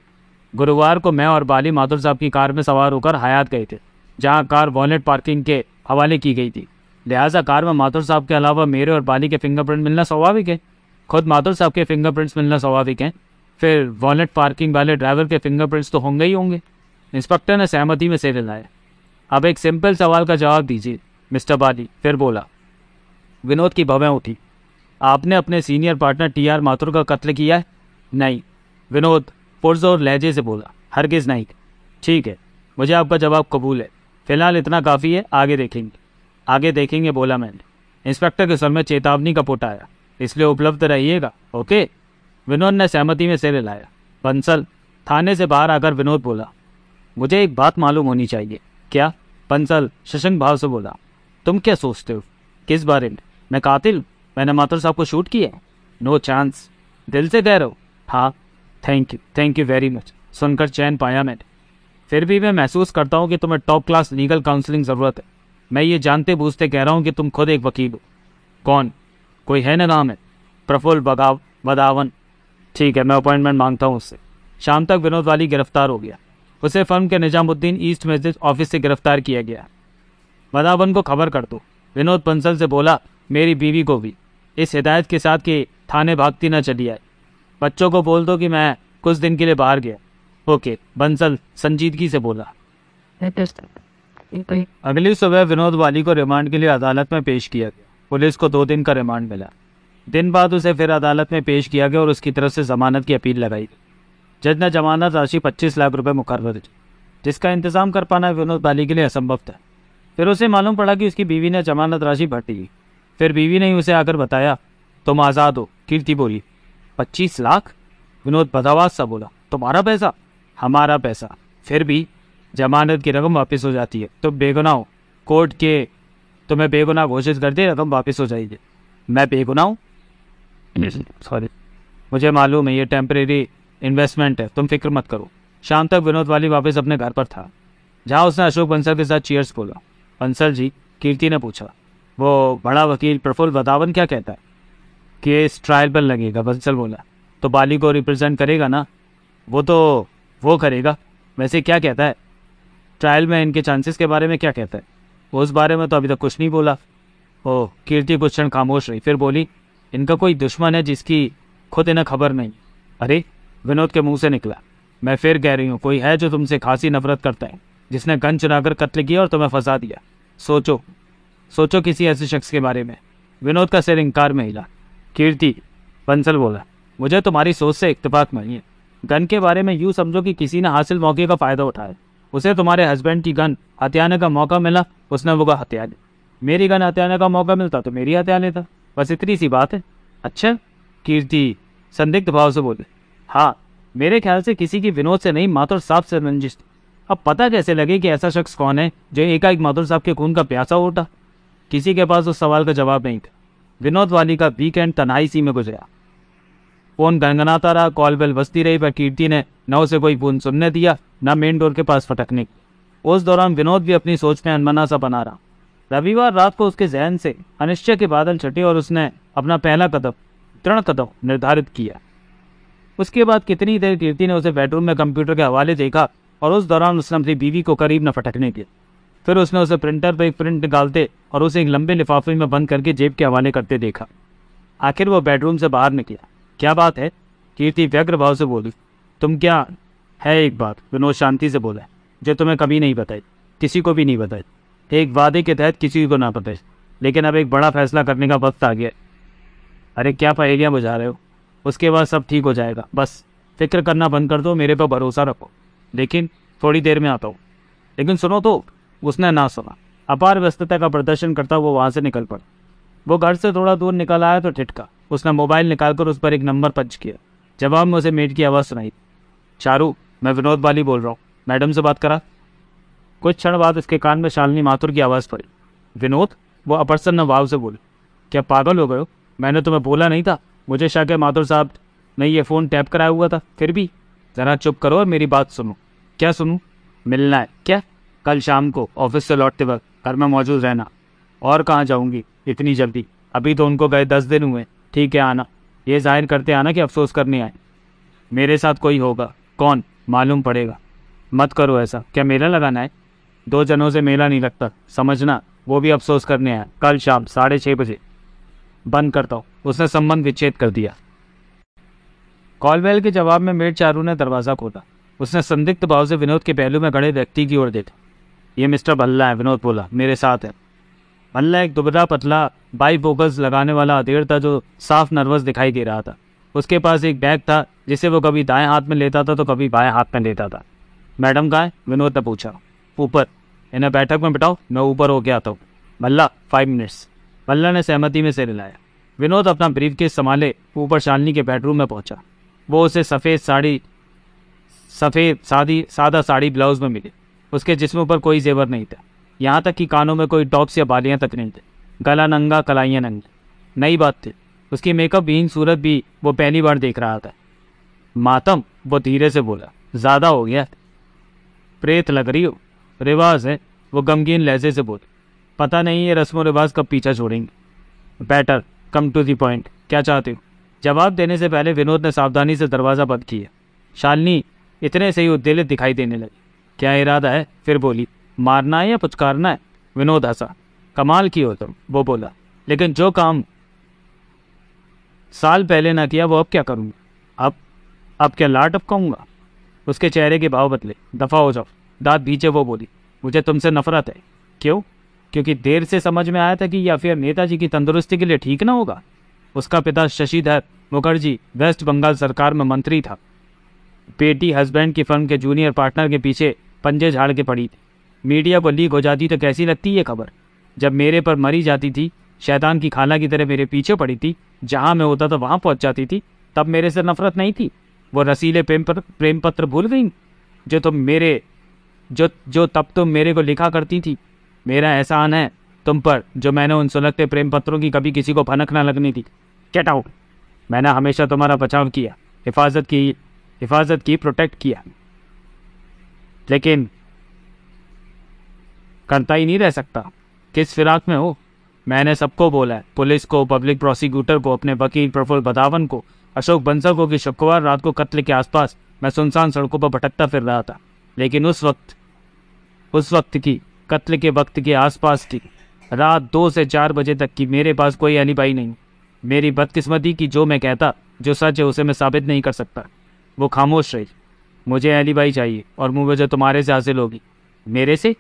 गुरुवार को मैं और बाली माथुर साहब की कार में सवार होकर हयात गए थे जहाँ कार वॉलेट पार्किंग के हवाले की गई थी लिहाजा कार में माथुर साहब के अलावा मेरे और बाली के फिंगरप्रिंट मिलना स्वाभाविक है खुद माथुर साहब के फिंगरप्रिंट्स मिलना स्वाभाविक हैं फिर वॉलेट पार्किंग वाले ड्राइवर के फिंगरप्रिंट्स तो होंगे ही होंगे इंस्पेक्टर ने सहमति में से हिलाया अब एक सिंपल सवाल का जवाब दीजिए मिस्टर बाली फिर बोला विनोद की भवें उठी आपने अपने senior partner T R Mathur का कत्ल किया है नहीं विनोद पुरज और लहजे से बोला हरगिज नहीं ठीक है मुझे आपका जवाब कबूल है फिलहाल इतना काफ़ी है आगे देखेंगे आगे देखेंगे बोला मैंने इंस्पेक्टर के सर में चेतावनी का पुट आया इसलिए उपलब्ध रहिएगा ओके विनोद ने सहमति में सिर हिलाया बंसल थाने से बाहर आकर विनोद बोला मुझे एक बात मालूम होनी चाहिए क्या बंसल शशंक भाव से बोला तुम क्या सोचते हो किस बारे में मैं कातिल मैंने माथुर साहब को शूट किया नो चांस दिल से कह रहे हो हाँ thank you thank you very much सुनकर चैन पाया मैंने फिर भी मैं महसूस करता हूँ कि तुम्हें टॉप क्लास लीगल काउंसलिंग ज़रूरत है मैं ये जानते बूझते कह रहा हूँ कि तुम खुद एक वकील हो कौन कोई है ना नाम है प्रफुल्ल बगाव बदावन ठीक है मैं अपॉइंटमेंट मांगता हूँ उससे शाम तक विनोद वाली गिरफ्तार हो गया उसे फर्म के निजामुद्दीन ईस्ट मस्जिद ऑफिस से गिरफ्तार किया गया बदावन को खबर कर दो विनोद बंसल से बोला मेरी बीवी को भी इस हिदायत के साथ कि थाने भागती ना चली आए बच्चों को बोल दो कि मैं कुछ दिन के लिए बाहर गया ओके बंसल संजीदगी से बोला तो अगली सुबह विनोद वाली को रिमांड के लिए अदालत में पेश किया गया पुलिस को दो दिन का रिमांड मिला दिन बाद उसे फिर अदालत में पेश किया गया और उसकी तरफ से जमानत की अपील लगाई गई जज ने जमानत राशि पच्चीस लाख रुपये मुकर जिसका इंतजाम कर पाना विनोद बाली के लिए असंभव था फिर उसे मालूम पड़ा कि उसकी बीवी ने जमानत राशि भर दी फिर बीवी ने उसे आकर बताया तुम आज़ाद हो कीर्ति बोली पच्चीस लाख विनोद बदावास सा बोला तुम्हारा पैसा हमारा पैसा फिर भी जमानत की रकम वापस हो जाती है तो बेगुनाह कोर्ट के तो मैं बेगुनाह घोषित कर दी रकम वापस हो जाएगी मैं बेगुनाह हूँ सॉरी मुझे मालूम है ये टेम्परेरी इन्वेस्टमेंट है तुम फिक्र मत करो शाम तक विनोद वाली वापस अपने घर पर था जहाँ उसने अशोक बंसल के साथ चीयर्स बोला बंसल जी कीर्ति ने पूछा वो बड़ा वकील प्रफुल्ल वदावन क्या कहता है कि इस ट्रायल पर लगेगा बंसल बोला तो बाली को रिप्रेजेंट करेगा ना वो तो वो करेगा वैसे क्या कहता है ट्रायल में इनके चांसेस के बारे में क्या कहता है उस बारे में तो अभी तक कुछ नहीं बोला ओ कीर्ति कुछ क्षण खामोश रही फिर बोली इनका कोई दुश्मन है जिसकी खुद इन्हें खबर नहीं अरे विनोद के मुंह से निकला मैं फिर कह रही हूँ कोई है जो तुमसे खासी नफरत करता है जिसने गन चुनाकर कत्ल किया और तुम्हें फंसा दिया सोचो सोचो किसी ऐसे शख्स के बारे में विनोद का सिर इंकार में हिला कीर्ति बंसल बोला मुझे तुम्हारी सोच से इतफाक नहीं है गन के बारे में यूँ समझो कि किसी ने हासिल मौके का फ़ायदा उठाया उसे तुम्हारे हस्बैंड की गन हत्याने का मौका मिला उसने वो हत्या ली मेरी गन हत्याने का मौका मिलता तो मेरी हत्या लेता बस इतनी सी बात है अच्छा कीर्ति संदिग्ध भाव से बोले हाँ मेरे ख्याल से किसी की विनोद से नहीं माथुर साहब से रंजिश थी अब पता कैसे लगे कि ऐसा शख्स कौन है जो एकाएक माथुर साहब के खून का प्यासा उठा किसी के पास उस सवाल का जवाब नहीं था विनोद वाली का वीकेंड तनाई सी में गुजरा फोन गनगनाता रहा कॉल बेल बजती रही पर कीर्ति ने न उसे कोई फोन सुनने दिया न मेन डोर के पास फटकने की उस दौरान विनोद भी अपनी सोच में अनमना सा बना रहा रविवार रात को उसके जहन से अनिश्चय के बादल छटे और उसने अपना पहला कदम तृण कदम निर्धारित किया उसके बाद कितनी देर कीर्ति ने उसे बेडरूम में कंप्यूटर के हवाले देखा और उस दौरान उसने अपनी बीवी को करीब न फटकने दिया फिर उसने उसे प्रिंटर पर एक प्रिंट निकालते और उसे एक लंबे लिफाफे में बंद करके जेब के हवाले करते देखा आखिर वो बेडरूम से बाहर निकला क्या बात है कीर्ति व्यग्र भाव से बोली तुम क्या है एक बात विनोद शांति से बोला जो तुम्हें कभी नहीं बताई किसी को भी नहीं बताई एक वादे के तहत किसी को ना बताए लेकिन अब एक बड़ा फैसला करने का वक्त आ गया अरे क्या पहेलियाँ बुझा रहे हो उसके बाद सब ठीक हो जाएगा बस फिक्र करना बंद कर दो मेरे पर भरोसा रखो लेकिन थोड़ी देर में आता हूँ लेकिन सुनो तो उसने ना सुना अपार व्यस्तता का प्रदर्शन करता वो वहाँ से निकल पड़ा वो घर से थोड़ा दूर निकल आया तो ठिटका उसने मोबाइल निकालकर उस पर एक नंबर पंच किया जवाब में उसे मेट की आवाज़ सुनाई शाहरुख मैं विनोद बाली बोल रहा हूँ मैडम से बात करा कुछ क्षण बाद उसके कान में शालिनी माथुर की आवाज़ पड़ी विनोद वो अप्रसन्न भाव से बोले क्या पागल हो गए हो मैंने तुम्हें बोला नहीं था मुझे शक है माथुर साहब नहीं ये फ़ोन टैप कराया हुआ था फिर भी ज़रा चुप करो और मेरी बात सुनो क्या सुनूँ मिलना है क्या कल शाम को ऑफिस से लौटते वक्त घर में मौजूद रहना और कहाँ जाऊँगी इतनी जल्दी अभी तो उनको गए दस दिन हुए ठीक है आना ये जाहिर करते आना कि अफसोस करने आए मेरे साथ कोई होगा कौन मालूम पड़ेगा मत करो ऐसा क्या मेला लगाना है दो जनों से मेला नहीं लगता समझना वो भी अफसोस करने आया कल शाम साढ़े छः बजे बंद करता हूँ उसने संबंध विच्छेद कर दिया कॉलवेल के जवाब में मेड चारू ने दरवाज़ा खोला उसने संदिग्ध भाव से विनोद के पहलू में गड़े व्यक्ति की ओर देखा ये मिस्टर भल्ला है विनोद बोला मेरे साथ है मल्ला एक दुबरा पतला बाई बोगल्स लगाने वाला अधेड़ था जो साफ नर्वस दिखाई दे रहा था उसके पास एक बैग था जिसे वो कभी दाएं हाथ में लेता था तो कभी बाएं हाथ में लेता था मैडम का है विनोद ने पूछा ऊपर इन्हें बैठक में बिठाओ मैं ऊपर हो गया तो भल्ला फाइव मिनट्स भल्ला ने सहमति में सिर हिलाया विनोद अपना ब्रीफ के संभाले ऊपर चालनी के बेडरूम में पहुंचा वो उसे सफ़ेद साड़ी सफ़ेद सादी सादा साड़ी ब्लाउज़ में मिली उसके जिस्म पर कोई जेवर नहीं था यहाँ तक कि कानों में कोई टॉप्स या बालियाँ तक नहीं थे गला नंगा कलाइयाँ नंगी नई बात थी उसकी मेकअप बीन सूरत भी वो पहली बार देख रहा था मातम वो धीरे से बोला ज़्यादा हो गया प्रेत लग रही हो रिवाज है वो गमगीन लहजे से बोले पता नहीं ये रस्म रिवाज कब पीछा छोड़ेंगे better come to the point क्या चाहते हो जवाब देने से पहले विनोद ने सावधानी से दरवाज़ा बंद किया शालनी इतने से ही उद्देलित दिखाई देने लगी क्या इरादा है फिर बोली मारना है या पुचकारना है विनोद हंसा कमाल की हो तुम वो बोला लेकिन जो काम साल पहले ना किया वो अब क्या करूँगा अब अब क्या लाट अपकाऊँगा उसके चेहरे के भाव बदले दफ़ा हो जाओ दांत बीचे वो बोली मुझे तुमसे नफरत है क्यों क्योंकि देर से समझ में आया था कि यह फिर नेताजी की तंदुरुस्ती के लिए ठीक ना होगा उसका पिता शशिधर मुखर्जी वेस्ट बंगाल सरकार में मंत्री था बेटी हस्बैंड की फर्म के जूनियर पार्टनर के पीछे पंजे झाड़ के पड़ी थी मीडिया को लीक हो जाती तो कैसी लगती ये खबर जब मेरे पर मरी जाती थी शैतान की खाला की तरह मेरे पीछे पड़ी थी जहाँ मैं होता था तो वहाँ पहुँच जाती थी तब मेरे से नफरत नहीं थी वो रसीले प्रेम पर प्रेम पत्र भूल गई जो तुम मेरे जो जो तब तुम मेरे को लिखा करती थी मेरा एहसान है तुम पर जो मैंने उन सुलगते प्रेम पत्रों की कभी किसी को भनक ना लगनी थी गेट आउट मैंने हमेशा तुम्हारा बचाव किया हिफाजत की हिफाजत की प्रोटेक्ट किया लेकिन करता ही नहीं रह सकता किस फिराक में हो मैंने सबको बोला है पुलिस को पब्लिक प्रोसिक्यूटर को अपने वकील प्रफुल्ल बदावन को अशोक बंसल को कि शुक्रवार रात को कत्ल के आसपास मैं सुनसान सड़कों पर भटकता फिर रहा था लेकिन उस वक्त उस वक्त की कत्ल के वक्त के आसपास की रात दो से चार बजे तक की मेरे पास कोई अनिबाई नहीं मेरी बदकिस्मती की जो मैं कहता जो सच है उसे मैं साबित नहीं कर सकता वो खामोश रही मुझे अलीबाई चाहिए और मुझे तुम्हारे से हासिल होगी मेरे से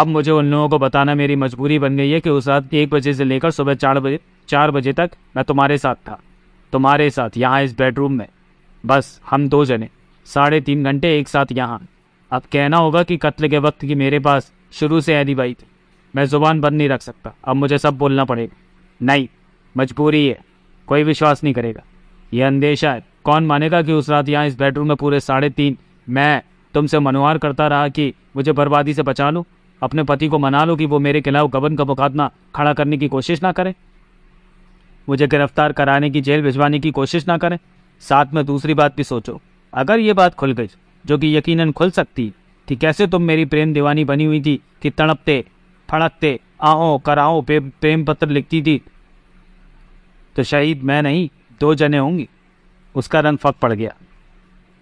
अब मुझे उन लोगों को बताना मेरी मजबूरी बन गई है कि उस रात एक बजे से लेकर सुबह चार बजे चार बजे तक मैं तुम्हारे साथ था तुम्हारे साथ यहाँ इस बेडरूम में बस हम दो जने साढ़े तीन घंटे एक साथ यहाँ अब कहना होगा कि कत्ल के वक्त की मेरे पास शुरू से ऐदी बाई थी मैं ज़ुबान बंद नहीं रख सकता अब मुझे सब बोलना पड़ेगा नहीं मजबूरी है कोई विश्वास नहीं करेगा यह अंदेशा है कौन मानेगा कि उस रात यहाँ इस बेडरूम में पूरे साढ़े तीन मैं तुमसे मनुहार करता रहा कि मुझे बर्बादी से बचा लूँ अपने पति को मना लो कि वो मेरे खिलाफ गबन का मुकदमा खड़ा करने की कोशिश ना करें मुझे गिरफ्तार कराने की जेल भिजवाने की कोशिश ना करें साथ में दूसरी बात भी सोचो अगर ये बात खुल गई जो कि यकीनन खुल सकती कि कैसे तुम मेरी प्रेम दीवानी बनी हुई थी कि तड़पते फड़कते आओ कराओ प्रेम पत्र लिखती थी तो शहीद मैं नहीं दो जने होंगी उसका रंग फक पड़ गया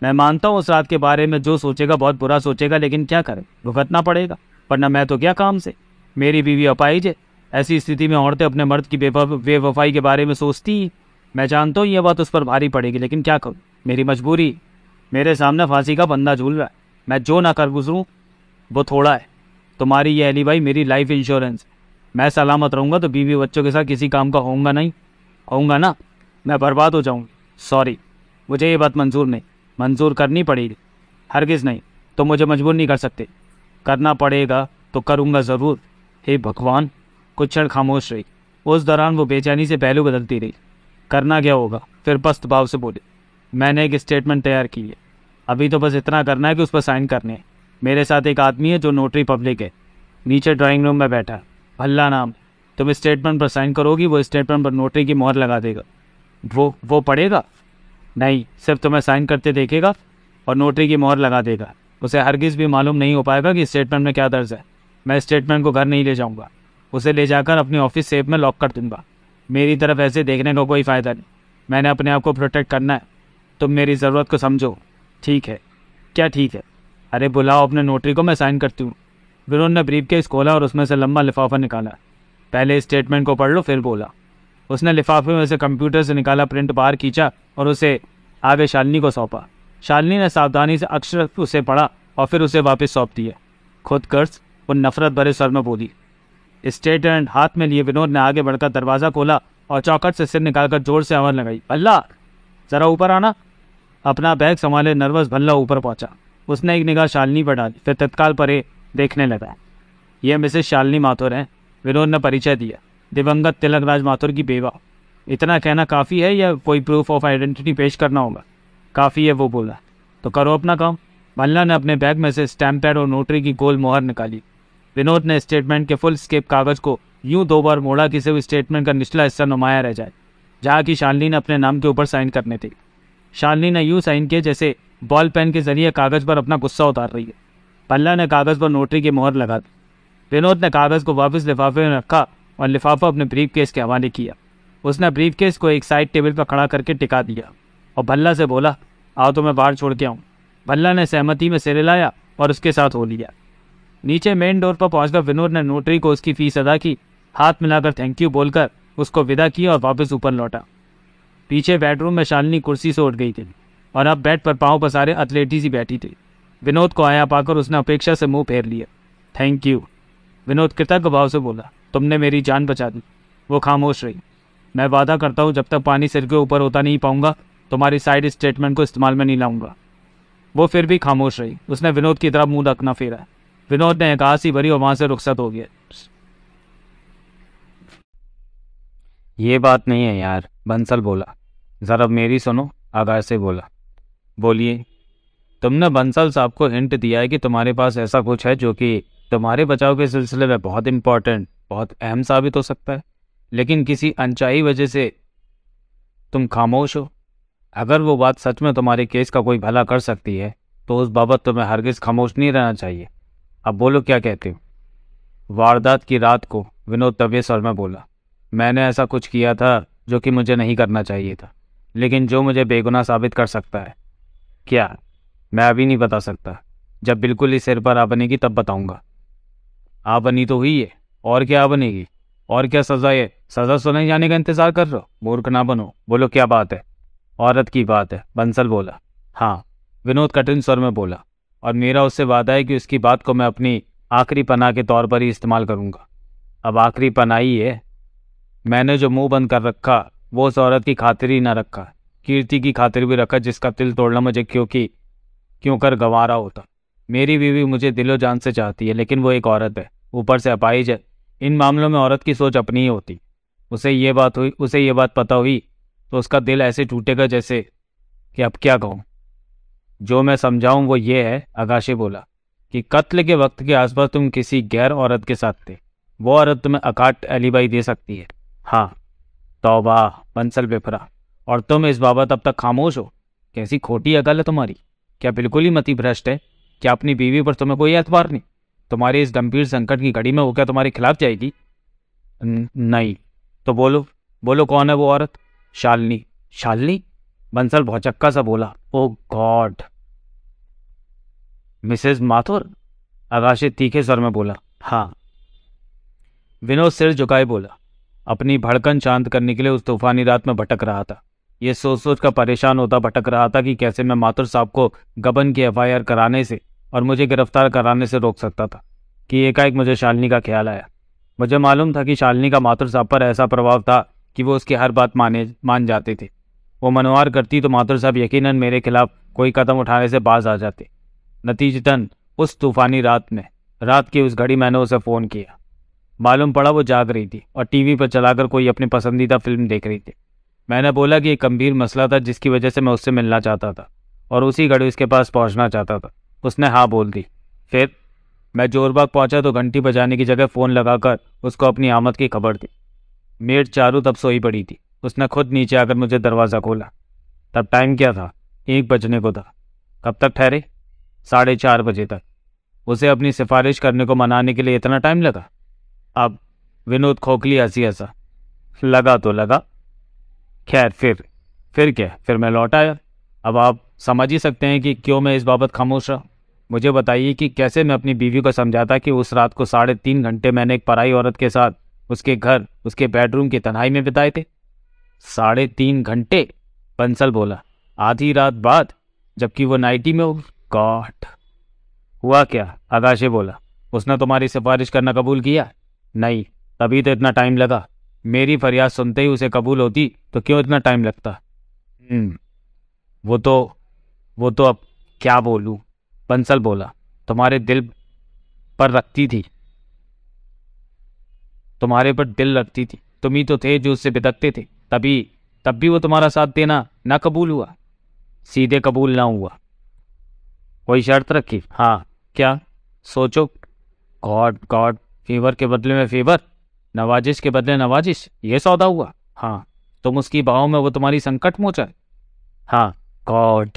मैं मानता हूँ उस रात के बारे में जो सोचेगा बहुत बुरा सोचेगा लेकिन क्या करें भुगतना पड़ेगा पर न मैं तो क्या काम से मेरी बीवी अपाइज है ऐसी स्थिति में औरतें अपने मर्द की बेवफाई के बारे में सोचती ही मैं जानता हूँ यह बात उस पर भारी पड़ेगी लेकिन क्या करूँ मेरी मजबूरी मेरे सामने फांसी का बंदा झूल रहा है मैं जो ना कर गुजरूँ वो थोड़ा है तुम्हारी ये अली भाई मेरी लाइफ इंश्योरेंस मैं सलामत रहूँगा तो बीवी बच्चों के साथ किसी काम का होऊंगा नहीं होऊंगा ना मैं बर्बाद हो जाऊँगी सॉरी मुझे ये बात मंजूर नहीं मंजूर करनी पड़ेगी हरगिज़ नहीं तो मुझे मजबूर नहीं कर सकते करना पड़ेगा तो करूँगा ज़रूर हे भगवान कुछ क्षण खामोश रही उस दौरान वो बेचैनी से पहलू बदलती रही करना क्या होगा फिर पस्त भाव से बोले मैंने एक स्टेटमेंट तैयार की है अभी तो बस इतना करना है कि उस पर साइन करने हैं मेरे साथ एक आदमी है जो नोटरी पब्लिक है नीचे ड्राइंग रूम में बैठा भल्ला नाम तुम स्टेटमेंट पर साइन करोगी वो स्टेटमेंट पर नोटरी की मोहर लगा देगा वो वो पड़ेगा नहीं सिर्फ तुम्हें साइन करते देखेगा और नोटरी की मोहर लगा देगा उसे हरगिज़ भी मालूम नहीं हो पाएगा कि स्टेटमेंट में क्या दर्ज है मैं स्टेटमेंट को घर नहीं ले जाऊँगा उसे ले जाकर अपनी ऑफिस सेफ में लॉक कर दूंगा मेरी तरफ ऐसे देखने का कोई फ़ायदा नहीं मैंने अपने आप को प्रोटेक्ट करना है तुम मेरी ज़रूरत को समझो ठीक है क्या ठीक है अरे बुलाओ अपने नोटरी को मैं साइन करती हूँ विनोद ने ब्रीफ केस खोला और उसमें से लंबा लिफाफा निकाला पहले स्टेटमेंट को पढ़ लो फिर बोला उसने लिफाफे में से कंप्यूटर से निकाला प्रिंट बाहर खींचा और उसे आगे शालनी को सौंपा शालिनी ने सावधानी से अक्षर उसे पढ़ा और फिर उसे वापस सौंप दिया खुद कर्ज वो नफरत भरे सर में बोली स्टेट एंड हाथ में लिए विनोद ने आगे बढ़कर दरवाज़ा खोला और चौकट से सिर निकालकर जोर से आवाज़ लगाई भल्ला ज़रा ऊपर आना अपना बैग संभाले नर्वस भल्ला ऊपर पहुंचा उसने एक निगाह शालिनी पर डाली फिर तत्काल परे देखने लगा यह मिसेस शालिनी माथुर हैं विनोद ने परिचय दिया दिवंगत तिलक राज माथुर की बेवा इतना कहना काफ़ी है या कोई प्रूफ ऑफ आइडेंटिटी पेश करना होगा काफ़ी है वो बोला तो करो अपना काम मल्ला ने अपने बैग में से स्टैम्प पैड और नोटरी की गोल मोहर निकाली विनोद ने स्टेटमेंट के फुल स्केप कागज को यूं दो बार मोड़ा कि सिर्फ स्टेटमेंट का निचला हिस्सा नुमाया रह जाए जहाँ की शालनी ने अपने नाम के ऊपर साइन करने थे शालनी ने यूं साइन किए जैसे बॉल पेन के जरिए कागज़ पर अपना गुस्सा उतार रही है पल्ला ने कागज़ पर नोटरी की मोहर लगा दी विनोद ने कागज़ को वापस लिफाफे में रखा और लिफाफा अपने ब्रीफ केस के हवाले किया उसने ब्रीफ केस को एक साइड टेबल पर खड़ा करके टिका दिया और भल्ला से बोला आओ तो मैं बाहर छोड़ के आऊँ भल्ला ने सहमति में सिर लाया और उसके साथ हो लिया नीचे मेन डोर पर पहुंचकर विनोद ने नोटरी को उसकी फीस अदा की हाथ मिलाकर थैंक यू बोलकर उसको विदा किया और वापस ऊपर लौटा पीछे बेडरूम में शालिनी कुर्सी से उठ गई थी और अब बेड पर पाँव पसारे अथलेटी सी बैठी थी विनोद को आया पाकर उसने अपेक्षा से मुंह फेर लिया थैंक यू विनोद कृतज्ञ भाव से बोला तुमने मेरी जान बचा दी वो खामोश रही मैं वादा करता हूँ जब तक पानी सिर के ऊपर होता नहीं पाऊंगा तुम्हारी साइड स्टेटमेंट को इस्तेमाल में नहीं लाऊंगा वो फिर भी खामोश रही उसने विनोद की तरफ मुंह रखना फेरा विनोद ने एकासी भरी और वहां से रुखसत हो गया ये बात नहीं है यार बंसल बोला ज़रा मेरी सुनो आगार से बोला बोलिए तुमने बंसल साहब को हिंट दिया है कि तुम्हारे पास ऐसा कुछ है जो कि तुम्हारे बचाव के सिलसिले में बहुत इम्पॉर्टेंट बहुत अहम साबित हो सकता है लेकिन किसी अनचाही वजह से तुम खामोश हो अगर वो बात सच में तुम्हारे केस का कोई भला कर सकती है तो उस बाबत तुम्हें हरगिज़ खामोश नहीं रहना चाहिए अब बोलो क्या कहते हो वारदात की रात को विनोद तबे सर में बोला मैंने ऐसा कुछ किया था जो कि मुझे नहीं करना चाहिए था लेकिन जो मुझे बेगुनाह साबित कर सकता है क्या मैं अभी नहीं बता सकता जब बिल्कुल ही सिर पर आ बनेगी तब बताऊंगा आ बनी तो हुई है और क्या बनेगी और क्या सज़ा है सज़ा सुने जाने का इंतज़ार कर रहे हो मूर्ख ना बनो बोलो क्या बात है औरत की बात है बंसल बोला हाँ विनोद कठिन स्वर में बोला और मेरा उससे वादा है कि उसकी बात को मैं अपनी आखिरी पना के तौर पर ही इस्तेमाल करूँगा अब आखिरी पना ही है मैंने जो मुंह बंद कर रखा वो उस औरत की खातिर ही ना रखा कीर्ति की खातिर भी रखा जिसका दिल तोड़ना मुझे क्योंकि क्यों कर गंवारा होता मेरी बीवी मुझे दिलो जान से चाहती है लेकिन वो एक औरत है ऊपर से अपाइज है इन मामलों में औरत की सोच अपनी ही होती उसे ये बात हुई उसे ये बात पता हुई तो उसका दिल ऐसे टूटेगा जैसे कि अब क्या कहूँ जो मैं समझाऊँ वो ये है आकाशे बोला कि कत्ल के वक्त के आसपास तुम किसी गैर औरत के साथ थे वो औरत तुम्हें अकाट अलीबाई दे सकती है हाँ तोबा बंसल बेफरा और तुम इस बाबत अब तक खामोश हो कैसी खोटी अकल है तुम्हारी क्या बिल्कुल ही मति भ्रष्ट है क्या अपनी बीवी पर तुम्हें कोई एतबार नहीं तुम्हारे इस गंभीर संकट की घड़ी में वो क्या तुम्हारे खिलाफ जाएगी न, नहीं तो बोलो बोलो कौन है वो औरत शालनी शालनी बंसल भौचक्का सा बोला ओ गॉड मिसेज माथुर आकाशे तीखे स्वर में बोला हाँ विनोद सिर झुकाए बोला अपनी भड़कन शांत करने के लिए उस तूफानी रात में भटक रहा था ये सोच सोच कर परेशान होता भटक रहा था कि कैसे मैं माथुर साहब को गबन की एफ कराने से और मुझे गिरफ्तार कराने से रोक सकता था कि एकाएक मुझे शालिनी का ख्याल आया मुझे मालूम था कि शालिनी का माथुर साहब पर ऐसा प्रभाव था कि वो उसकी हर बात माने मान जाते थे वो मनवार करती तो माथुर साहब यकीनन मेरे खिलाफ कोई कदम उठाने से बाज आ जाते नतीजतन उस तूफ़ानी रात में रात की उस घड़ी मैंने उसे फ़ोन किया मालूम पड़ा वो जाग रही थी और टीवी पर चलाकर कोई अपनी पसंदीदा फिल्म देख रही थी मैंने बोला कि एक गंभीर मसला था जिसकी वजह से मैं उससे मिलना चाहता था और उसी घड़ी उसके पास पहुंचना चाहता था उसने हाँ बोल दी फिर मैं जोरबाग पहुंचा तो घंटी बजाने की जगह फ़ोन लगाकर उसको अपनी आमद की खबर दी मेड चारू तब सोई पड़ी थी उसने खुद नीचे आकर मुझे दरवाज़ा खोला तब टाइम क्या था एक बजने को था कब तक ठहरे साढ़े चार बजे तक उसे अपनी सिफारिश करने को मनाने के लिए इतना टाइम लगा अब विनोद खोखली हंसी हंसा लगा तो लगा खैर फिर फिर क्या फिर मैं लौट आया अब आप समझ ही सकते हैं कि क्यों मैं इस बाबत खामोश रहा मुझे बताइए कि कैसे मैं अपनी बीवी को समझाता कि उस रात को साढ़े तीन घंटे मैंने एक पराई औरत के साथ उसके घर उसके बेडरूम की तनाई में बिताए थे साढ़े तीन घंटे बंसल बोला आधी रात बाद जबकि वो नाइटी में होगी गॉड हुआ क्या आकाशे बोला उसने तुम्हारी सिफारिश करना कबूल किया नहीं तभी तो इतना टाइम लगा मेरी फरियाद सुनते ही उसे कबूल होती तो क्यों इतना टाइम लगता हम्म, वो तो वो तो अब क्या बोलूँ बंसल बोला तुम्हारे दिल पर रखती थी तुम्हारे ऊपर दिल लगती थी तुम ही तो थे जो उससे बिदकते थे तभी तब भी वो तुम्हारा साथ देना ना कबूल हुआ सीधे कबूल ना हुआ कोई शर्त रखी हाँ क्या सोचो गॉड गॉड फेवर के बदले में फीवर नवाजिश के बदले नवाजिश ये सौदा हुआ हाँ तुम उसकी बाहों में वो तुम्हारी संकट मोचा हाँ गॉड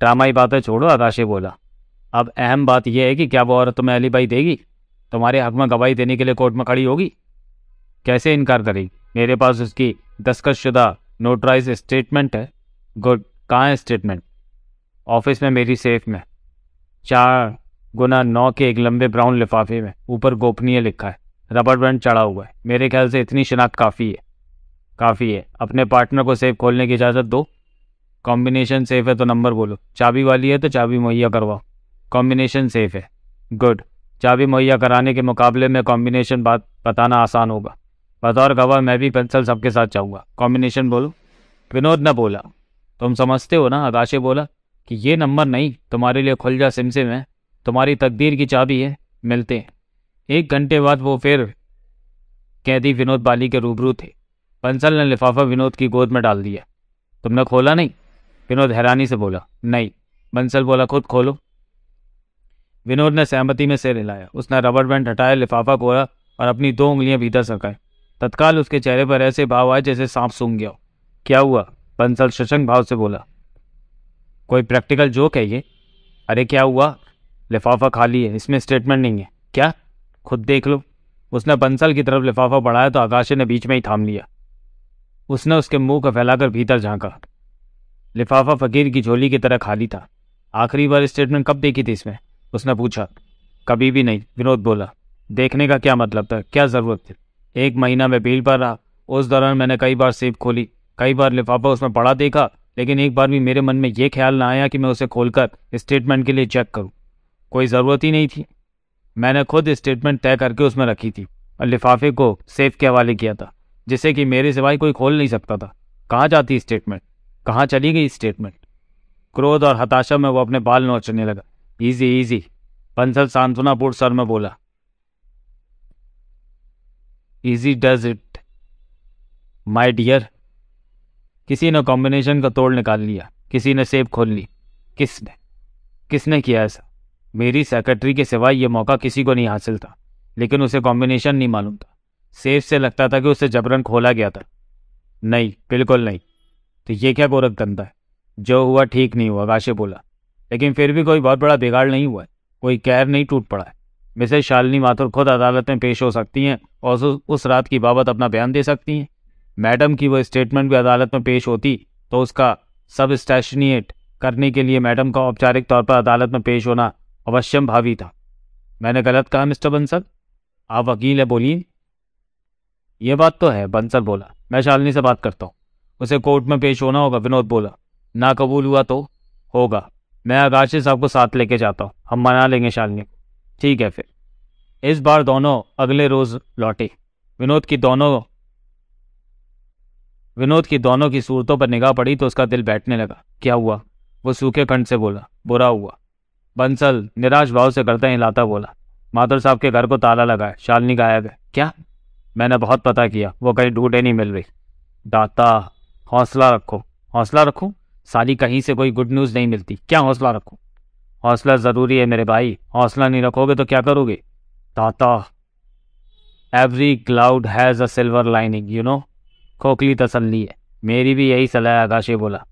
ड्रामाई बातें छोड़ो आकाशे बोला अब अहम बात यह है कि क्या वो औरत तुम्हें अली भाई देगी तुम्हारे हक में गवाही देने के लिए कोर्ट में खड़ी होगी कैसे इनकार करेगी मेरे पास उसकी शुदा नोटराइज स्टेटमेंट है गुड कहाँ है स्टेटमेंट ऑफिस में मेरी सेफ में चार गुना नौ के एक लंबे ब्राउन लिफाफे में ऊपर गोपनीय लिखा है रबड़ बैंड चढ़ा हुआ है मेरे ख्याल से इतनी शिनाख्त काफ़ी है काफ़ी है अपने पार्टनर को सेफ खोलने की इजाज़त दो कॉम्बिनेशन सेफ है तो नंबर बोलो चाबी वाली है तो चाबी मुहैया करवाओ कॉम्बिनेशन सेफ है गुड चाबी मुहैया कराने के मुकाबले में कॉम्बिनेशन बात बताना आसान होगा बतौर गवाह मैं भी पेंसिल सबके साथ जाऊँगा कॉम्बिनेशन बोलो विनोद ने बोला तुम समझते हो ना आकाशे बोला कि ये नंबर नहीं तुम्हारे लिए खुल जा सिमसिम है तुम्हारी तकदीर की चाबी है मिलते हैं एक घंटे बाद वो फिर कैदी विनोद बाली के रूबरू थे पंसल ने लिफाफा विनोद की गोद में डाल दिया तुमने खोला नहीं विनोद हैरानी से बोला नहीं बंसल बोला खुद खोलो विनोद ने सहमति में सिर हिलाया उसने रबर बैंड हटाया लिफाफा खोला और अपनी दो उंगलियां भीतर सकाई तत्काल उसके चेहरे पर ऐसे भाव आए जैसे सांप सूंघ गया क्या हुआ बंसल शशंक भाव से बोला कोई प्रैक्टिकल जोक है ये अरे क्या हुआ लिफाफा खाली है इसमें स्टेटमेंट नहीं है क्या खुद देख लो उसने बंसल की तरफ लिफाफा बढ़ाया तो आकाशे ने बीच में ही थाम लिया उसने उसके मुंह को फैलाकर भीतर झांका लिफाफा फकीर की झोली की तरह खाली था आखिरी बार स्टेटमेंट कब देखी थी इसमें उसने पूछा कभी भी नहीं विनोद बोला देखने का क्या मतलब था क्या ज़रूरत थी एक महीना में भीड़ पर रहा उस दौरान मैंने कई बार सेब खोली कई बार लिफाफा उसमें पड़ा देखा लेकिन एक बार भी मेरे मन में यह ख्याल ना आया कि मैं उसे खोलकर स्टेटमेंट के लिए चेक करूं। कोई ज़रूरत ही नहीं थी मैंने खुद स्टेटमेंट तय करके उसमें रखी थी और लिफाफे को सेफ के हवाले किया था जिसे कि मेरे सिवाय कोई खोल नहीं सकता था कहाँ जाती स्टेटमेंट कहाँ चली गई स्टेटमेंट क्रोध और हताशा में वो अपने बाल नोचने लगा इजी इजी पंसल सांत्वनापुर सर में बोला easy does it my dear किसी ने कॉम्बिनेशन का तोड़ निकाल लिया किसी ने सेब खोल ली किसने किसने किया ऐसा मेरी सेक्रेटरी के सिवाय ये मौका किसी को नहीं हासिल था लेकिन उसे कॉम्बिनेशन नहीं मालूम था सेब से लगता था कि उसे जबरन खोला गया था नहीं बिल्कुल नहीं तो ये क्या गोरख धंधा है जो हुआ ठीक नहीं हुआ काशे बोला लेकिन फिर भी कोई बहुत बड़ा बिगाड़ नहीं हुआ है कोई कैर नहीं टूट पड़ा है मिसेज शालिनी माथुर खुद अदालत में पेश हो सकती हैं और उस रात की बाबत अपना बयान दे सकती हैं मैडम की वो स्टेटमेंट भी अदालत में पेश होती तो उसका सब स्टैशनिएट करने के लिए मैडम का औपचारिक तौर पर अदालत में पेश होना अवश्यम भावी था मैंने गलत कहा मिस्टर बंसल आप वकील है बोलिए ये बात तो है बंसल बोला मैं शालिनी से बात करता हूँ उसे कोर्ट में पेश होना होगा विनोद बोला ना कबूल हुआ तो होगा मैं राशिद साहब को साथ लेके जाता हूँ हम मना लेंगे शालिनी को ठीक है फिर इस बार दोनों अगले रोज़ लौटे विनोद की दोनों विनोद की दोनों की सूरतों पर निगाह पड़ी तो उसका दिल बैठने लगा क्या हुआ वो सूखे खंड से बोला बुरा हुआ बंसल निराश भाव से करता हिलाता बोला माधुर साहब के घर को ताला लगा है शालिनी गायब है क्या मैंने बहुत पता किया वो कहीं ढूंढे नहीं मिल रही दाता हौसला रखो हौसला रखो सारी कहीं से कोई गुड न्यूज़ नहीं मिलती क्या हौसला रखो हौसला ज़रूरी है मेरे भाई हौसला नहीं रखोगे तो क्या करोगे ताता every cloud has a silver lining you know खोखली तसल्ली है मेरी भी यही सलाह आकाशे बोला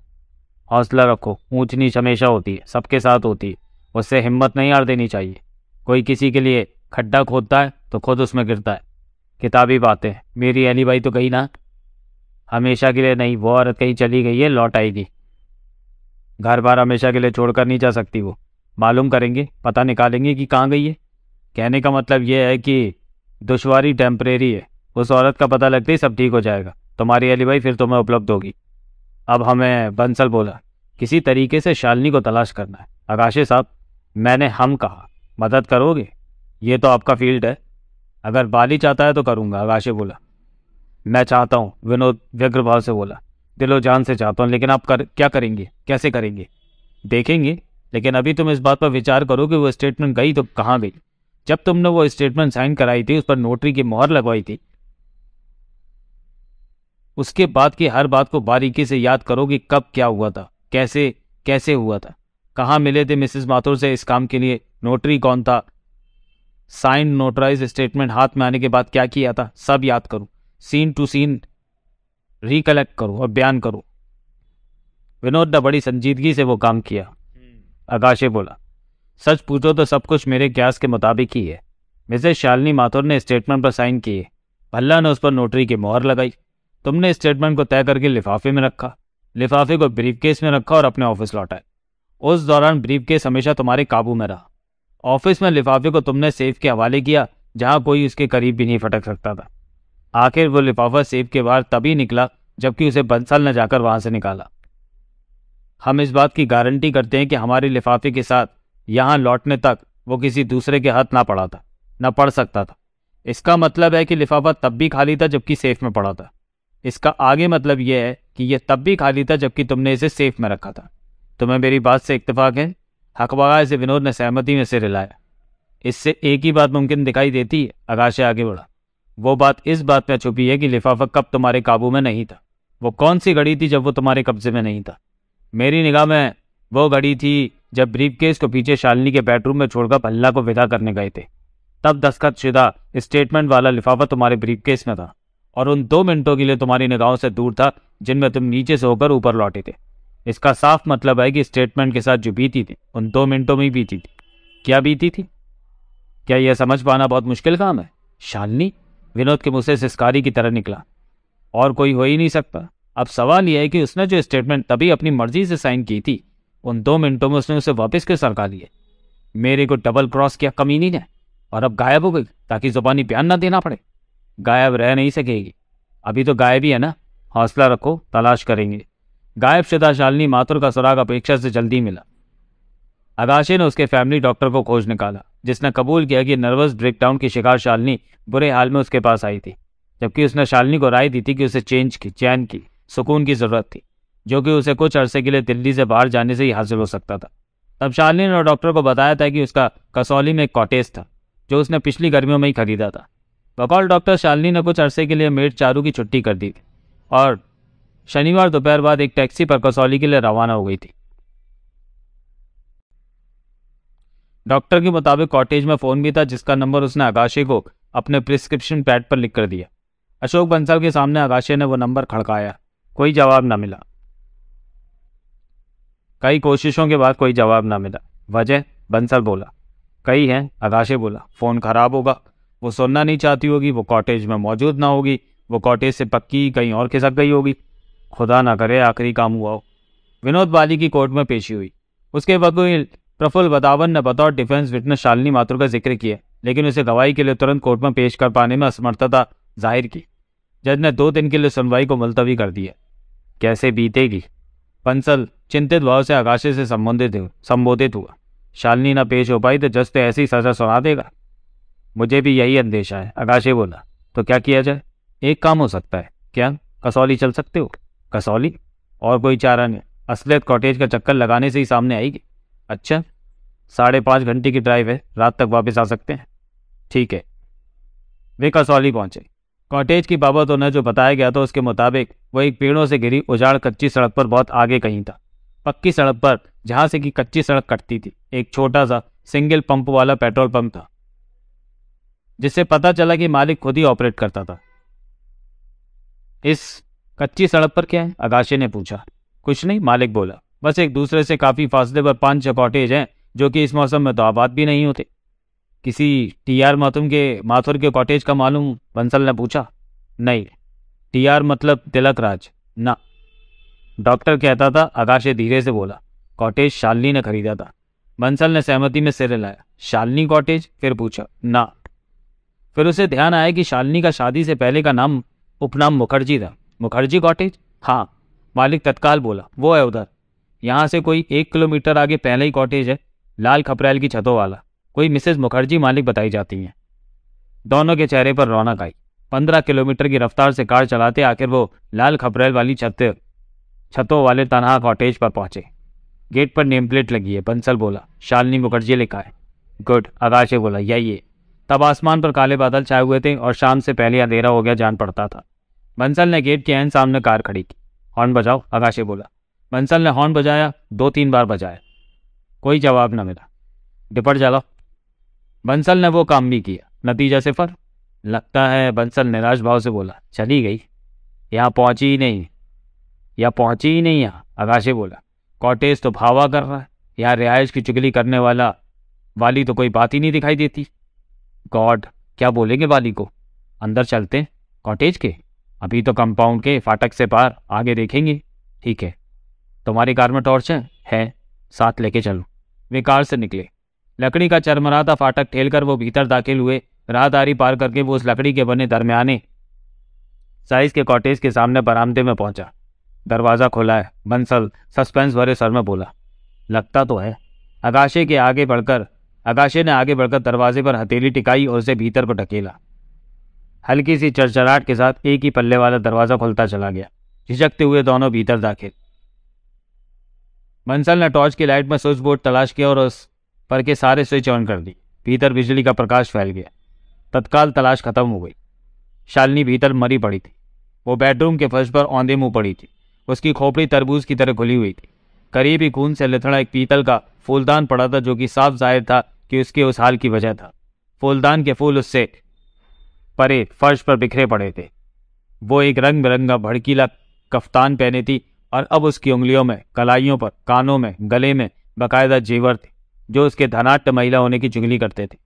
हौसला रखो ऊँच नीच हमेशा होती है सबके साथ होती है उससे हिम्मत नहीं हार देनी चाहिए कोई किसी के लिए खड्डा खोदता है तो खुद उसमें गिरता है किताबी बातें मेरी अली भाई तो गई ना हमेशा के लिए नहीं वो औरत कहीं चली गई है लौट आएगी घर बार हमेशा के लिए छोड़कर नहीं जा सकती वो मालूम करेंगे पता निकालेंगे कि कहाँ गई है कहने का मतलब ये है कि दुशारी टेम्परेरी है उस औरत का पता लगते ही सब ठीक हो जाएगा तुम्हारी अली भाई फिर तुम्हें उपलब्ध होगी अब हमें बंसल बोला किसी तरीके से शालनी को तलाश करना है आकाशे साहब मैंने हम कहा मदद करोगे ये तो आपका फील्ड है अगर बाली चाहता है तो करूँगा आकाशे बोला मैं चाहता हूँ विनोद व्यग्र भाव से बोला दिलो जान से चाहता हूँ लेकिन आप कर क्या करेंगे कैसे करेंगे देखेंगे लेकिन अभी तुम इस बात पर विचार करो कि वो स्टेटमेंट गई तो कहाँ गई जब तुमने वो स्टेटमेंट साइन कराई थी उस पर नोटरी की मोहर लगवाई थी उसके बाद की हर बात को बारीकी से याद करो कि कब क्या हुआ था कैसे कैसे हुआ था कहाँ मिले थे मिसेस माथुर से इस काम के लिए नोटरी कौन था साइन नोटराइज स्टेटमेंट हाथ में आने के बाद क्या किया था सब याद करो सीन टू सीन रिकलेक्ट करूँ और बयान करूँ विनोद ने बड़ी संजीदगी से वो काम किया हम्म। आकाशे बोला सच पूछो तो सब कुछ मेरे क्यास के मुताबिक ही है मिसेज शालिनी माथुर ने स्टेटमेंट पर साइन किए भल्ला ने उस पर नोटरी की मोहर लगाई तुमने स्टेटमेंट को तय करके लिफाफे में रखा लिफाफे को ब्रीफ केस में रखा और अपने ऑफिस लौटाए उस दौरान ब्रीफ केस हमेशा तुम्हारे काबू में रहा ऑफिस में लिफाफे को तुमने सेफ के हवाले किया जहां कोई उसके करीब भी नहीं फटक सकता था आखिर वो लिफाफा सेब के बाहर तभी निकला जबकि उसे बंसल न जाकर वहां से निकाला हम इस बात की गारंटी करते हैं कि हमारे लिफाफे के साथ यहाँ लौटने तक वो किसी दूसरे के हाथ ना पड़ा था ना पड़ सकता था इसका मतलब है कि लिफाफा तब भी खाली था जबकि सेफ में पड़ा था इसका आगे मतलब यह है कि यह तब भी खाली था जबकि तुमने इसे सेफ में रखा था तुम्हें मेरी बात से इतफाक है हकबागा इसे विनोद ने सहमति में से रिलाया इससे एक ही बात मुमकिन दिखाई देती है आगाशे आगे बढ़ा वो बात इस बात में छुपी है कि लिफाफा कब तुम्हारे काबू में नहीं था वो कौन सी घड़ी थी जब वो तुम्हारे कब्जे में नहीं था मेरी निगाह में वो घड़ी थी जब ब्रीफकेस को पीछे शालिनी के बेडरूम में छोड़कर भल्ला को विदा करने गए थे तब दस्खत शुदा स्टेटमेंट वाला लिफाफा तुम्हारे ब्रीफकेस में था और उन दो मिनटों के लिए तुम्हारी निगाहों से दूर था जिनमें तुम नीचे से होकर ऊपर लौटे थे इसका साफ मतलब है कि स्टेटमेंट के साथ जो बीती थी उन दो मिनटों में ही बीती थी क्या बीती थी क्या यह समझ पाना बहुत मुश्किल काम है शालनी विनोद के मुँह से सिस्कारी की तरह निकला और कोई हो ही नहीं सकता अब सवाल यह है कि उसने जो स्टेटमेंट तभी अपनी मर्जी से साइन की थी उन दो मिनटों में उसने उसे वापस क्यों सरका लिए मेरे को डबल क्रॉस किया कमीनी ने और अब गायब हो गई ताकि जुबानी बयान ना देना पड़े गायब रह नहीं सकेगी अभी तो गायब ही है ना हौसला रखो तलाश करेंगे गायब शुदा शालिनी माथुर का सुराग अपेक्षा से जल्दी मिला अगाशे ने उसके फैमिली डॉक्टर को खोज निकाला जिसने कबूल किया कि नर्वस ब्रेकडाउन की शिकार शालिनी बुरे हाल में उसके पास आई थी जबकि उसने शालिनी को राय दी थी कि उसे चेंज की चैन की सुकून की ज़रूरत थी जो कि उसे कुछ अरसे के लिए दिल्ली से बाहर जाने से ही हासिल हो सकता था तब शालिनी ने डॉक्टर को बताया था कि उसका कसौली में एक कॉटेज था जो उसने पिछली गर्मियों में ही खरीदा था बकौल डॉक्टर शालिनी ने कुछ अरसे के लिए मेट चारू की छुट्टी कर दी थी और शनिवार दोपहर बाद एक टैक्सी पर कसौली के लिए रवाना हो गई थी डॉक्टर के मुताबिक कॉटेज में फ़ोन भी था जिसका नंबर उसने आकाशे को अपने प्रिस्क्रिप्शन पैड पर लिख कर दिया अशोक बंसल के सामने आकाशे ने वो नंबर खड़काया कोई जवाब ना मिला कई कोशिशों के बाद कोई जवाब ना मिला वजह बंसल बोला कई हैं आकाशे बोला फ़ोन ख़राब होगा वो सुनना नहीं चाहती होगी वो कॉटेज में मौजूद ना होगी वो कॉटेज से पक्की कहीं और खिसक गई होगी खुदा ना करे आखिरी काम हुआ हो विनोद बाली की कोर्ट में पेशी हुई उसके वकील प्रफुल बदावन ने बतौर डिफेंस विटनेस शालिनी माथुर का जिक्र किया लेकिन उसे गवाही के लिए तुरंत कोर्ट में पेश कर पाने में असमर्थता जाहिर की जज ने दो दिन के लिए सुनवाई को मुलतवी कर दिया कैसे बीतेगी पंसल चिंतित भाव से आकाशे से संबंधित संबोधित हुआ शालिनी ना पेश हो पाई तो जज तो ऐसी सजा सुना देगा मुझे भी यही अंदेशा है आकाशे बोला तो क्या किया जाए एक काम हो सकता है क्या कसौली चल सकते हो कसौली और कोई चारा नहीं असलियत कॉटेज का चक्कर लगाने से ही सामने आएगी अच्छा साढ़े पाँच घंटे की ड्राइव है रात तक वापस आ सकते हैं ठीक है वे कसौली पहुंचे कॉटेज की बाबत उन्हें जो बताया गया था उसके मुताबिक वह एक पेड़ों से घिरी उजाड़ कच्ची सड़क पर बहुत आगे कहीं था पक्की सड़क पर जहाँ से कि कच्ची सड़क कटती थी एक छोटा सा सिंगल पंप वाला पेट्रोल पंप था जिससे पता चला कि मालिक खुद ही ऑपरेट करता था इस कच्ची सड़क पर क्या है आगाशे ने पूछा कुछ नहीं मालिक बोला बस एक दूसरे से काफ़ी फासले पर पांच कॉटेज हैं जो कि इस मौसम में तो आबाद भी नहीं होते किसी टी आर मातुम के माथुर के कॉटेज का मालूम बंसल ने पूछा नहीं टी आर मतलब तिलक राज ना डॉक्टर कहता था आकाशे धीरे से बोला कॉटेज शालनी ने खरीदा था बंसल ने सहमति में सिर लाया शालनी कॉटेज फिर पूछा ना फिर उसे ध्यान आया कि शालनी का शादी से पहले का नाम उपनाम मुखर्जी था मुखर्जी कॉटेज हाँ मालिक तत्काल बोला वो है उधर यहाँ से कोई एक किलोमीटर आगे पहले ही कॉटेज है लाल खपरेल की छतों वाला कोई मिसेस मुखर्जी मालिक बताई जाती हैं दोनों के चेहरे पर रौनक आई पंद्रह किलोमीटर की रफ्तार से कार चलाते आखिर वो लाल खपरेल वाली छत छतों वाले तनहा कॉटेज पर पहुंचे गेट पर नेम प्लेट लगी है बंसल बोला शालिनी मुखर्जी लिखा है गुड आकाशे बोला या ये तब आसमान पर काले बादल छाए हुए थे और शाम से पहले अंधेरा हो गया जान पड़ता था बंसल ने गेट के एन सामने कार खड़ी की हॉर्न बजाओ आकाशे बोला बंसल ने हॉर्न बजाया दो तीन बार बजाया कोई जवाब ना मिला डिपट चला बंसल ने वो काम भी किया नतीजा सिफर लगता है बंसल निराश भाव से बोला चली गई यहाँ पहुँची ही नहीं या पहुँची ही नहीं यहाँ आकाशे बोला कॉटेज तो भावा कर रहा है यहाँ रिहायश की चुगली करने वाला वाली तो कोई बात ही नहीं दिखाई देती गॉड क्या बोलेंगे वाली को अंदर चलते कॉटेज के अभी तो कंपाउंड के फाटक से पार आगे देखेंगे ठीक है तुम्हारी कार में टॉर्च है, है साथ लेके चलूँ विकार से निकले लकड़ी का चरमराता फाटक ठेल कर वो भीतर दाखिल हुए राहदारी पार करके वो उस लकड़ी के बने दरमियाने साइज के कॉटेज के सामने बरामदे में पहुंचा दरवाज़ा खोला है बंसल सस्पेंस भरे सर में बोला लगता तो है अगाशे के आगे बढ़कर अगाशे ने आगे बढ़कर दरवाजे पर हथेली टिकाई और उसे भीतर पर ढकेला हल्की सी चरचराहट के साथ एक ही पल्ले वाला दरवाज़ा खुलता चला गया झिझकते हुए दोनों भीतर दाखिल बंसल ने टॉर्च की लाइट में स्विच बोर्ड तलाश किया और उस पर के सारे स्विच ऑन कर दिए भीतर बिजली का प्रकाश फैल गया तत्काल तलाश खत्म हो गई शालिनी भीतर मरी पड़ी थी वो बेडरूम के फर्श पर औंधे मुँह पड़ी थी उसकी खोपड़ी तरबूज की तरह खुली हुई थी करीब ही खून से लथड़ा एक पीतल का फूलदान पड़ा था जो कि साफ जाहिर था कि उसके उस हाल की वजह था फूलदान के फूल उससे परे फर्श पर बिखरे पड़े थे वो एक रंग बिरंगा भड़कीला कफ्तान पहने थी और अब उसकी उंगलियों में कलाइयों पर कानों में गले में बाकायदा जेवर थे जो उसके धनाट्य महिला होने की चुगली करते थे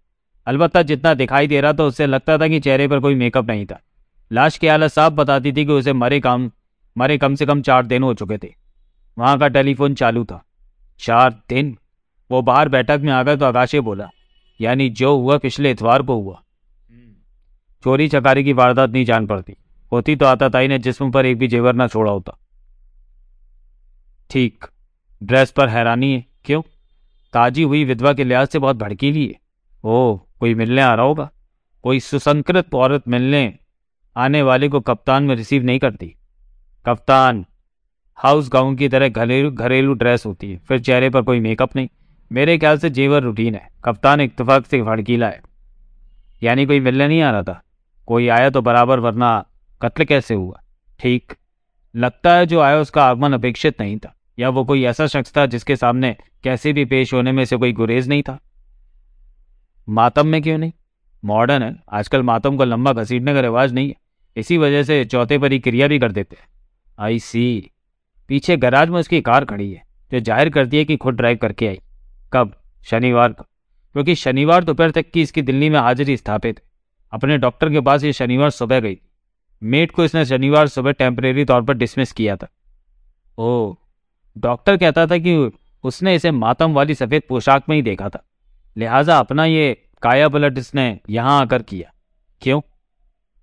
अलबत्ता जितना दिखाई दे रहा था उससे लगता था कि चेहरे पर कोई मेकअप नहीं था लाश की हालत साफ बताती थी कि उसे मरे काम मरे कम से कम चार दिन हो चुके थे वहां का टेलीफोन चालू था चार दिन वो बाहर बैठक में आ गए तो आकाशे बोला यानी जो हुआ पिछले इतवार को हुआ चोरी चकारी की वारदात नहीं जान पड़ती होती तो आता ताई ने जिसम पर एक भी जेवर ना छोड़ा होता ठीक ड्रेस पर हैरानी है क्यों ताजी हुई विधवा के लिहाज से बहुत भड़कीली है ओह कोई मिलने आ रहा होगा कोई सुसंकृत औरत मिलने आने वाले को कप्तान में रिसीव नहीं करती कप्तान हाउस गाउन की तरह घरेलू घरेलू ड्रेस होती है फिर चेहरे पर कोई मेकअप नहीं मेरे ख्याल से जेवर रूटीन है कप्तान इतफाक से भड़कीला है यानी कोई मिलने नहीं आ रहा था कोई आया तो बराबर वरना कत्ल कैसे हुआ ठीक लगता है जो आया उसका आगमन अपेक्षित नहीं था या वो कोई ऐसा शख्स था जिसके सामने कैसे भी पेश होने में से कोई गुरेज नहीं था मातम में क्यों नहीं मॉडर्न है आजकल मातम को लंबा घसीटने का रिवाज नहीं है इसी वजह से चौथे पर ही क्रिया भी कर देते हैं आई सी पीछे गराज में उसकी कार खड़ी है जो जाहिर करती है कि खुद ड्राइव करके आई कब शनिवार को क्योंकि शनिवार दोपहर तक की इसकी दिल्ली में हाजिरी स्थापित है अपने डॉक्टर के पास ये शनिवार सुबह गई थी मेट को इसने शनिवार सुबह टेम्परेरी तौर पर डिसमिस किया था ओह डॉक्टर कहता था कि उसने इसे मातम वाली सफ़ेद पोशाक में ही देखा था लिहाजा अपना ये काया पलट इसने यहाँ आकर किया क्यों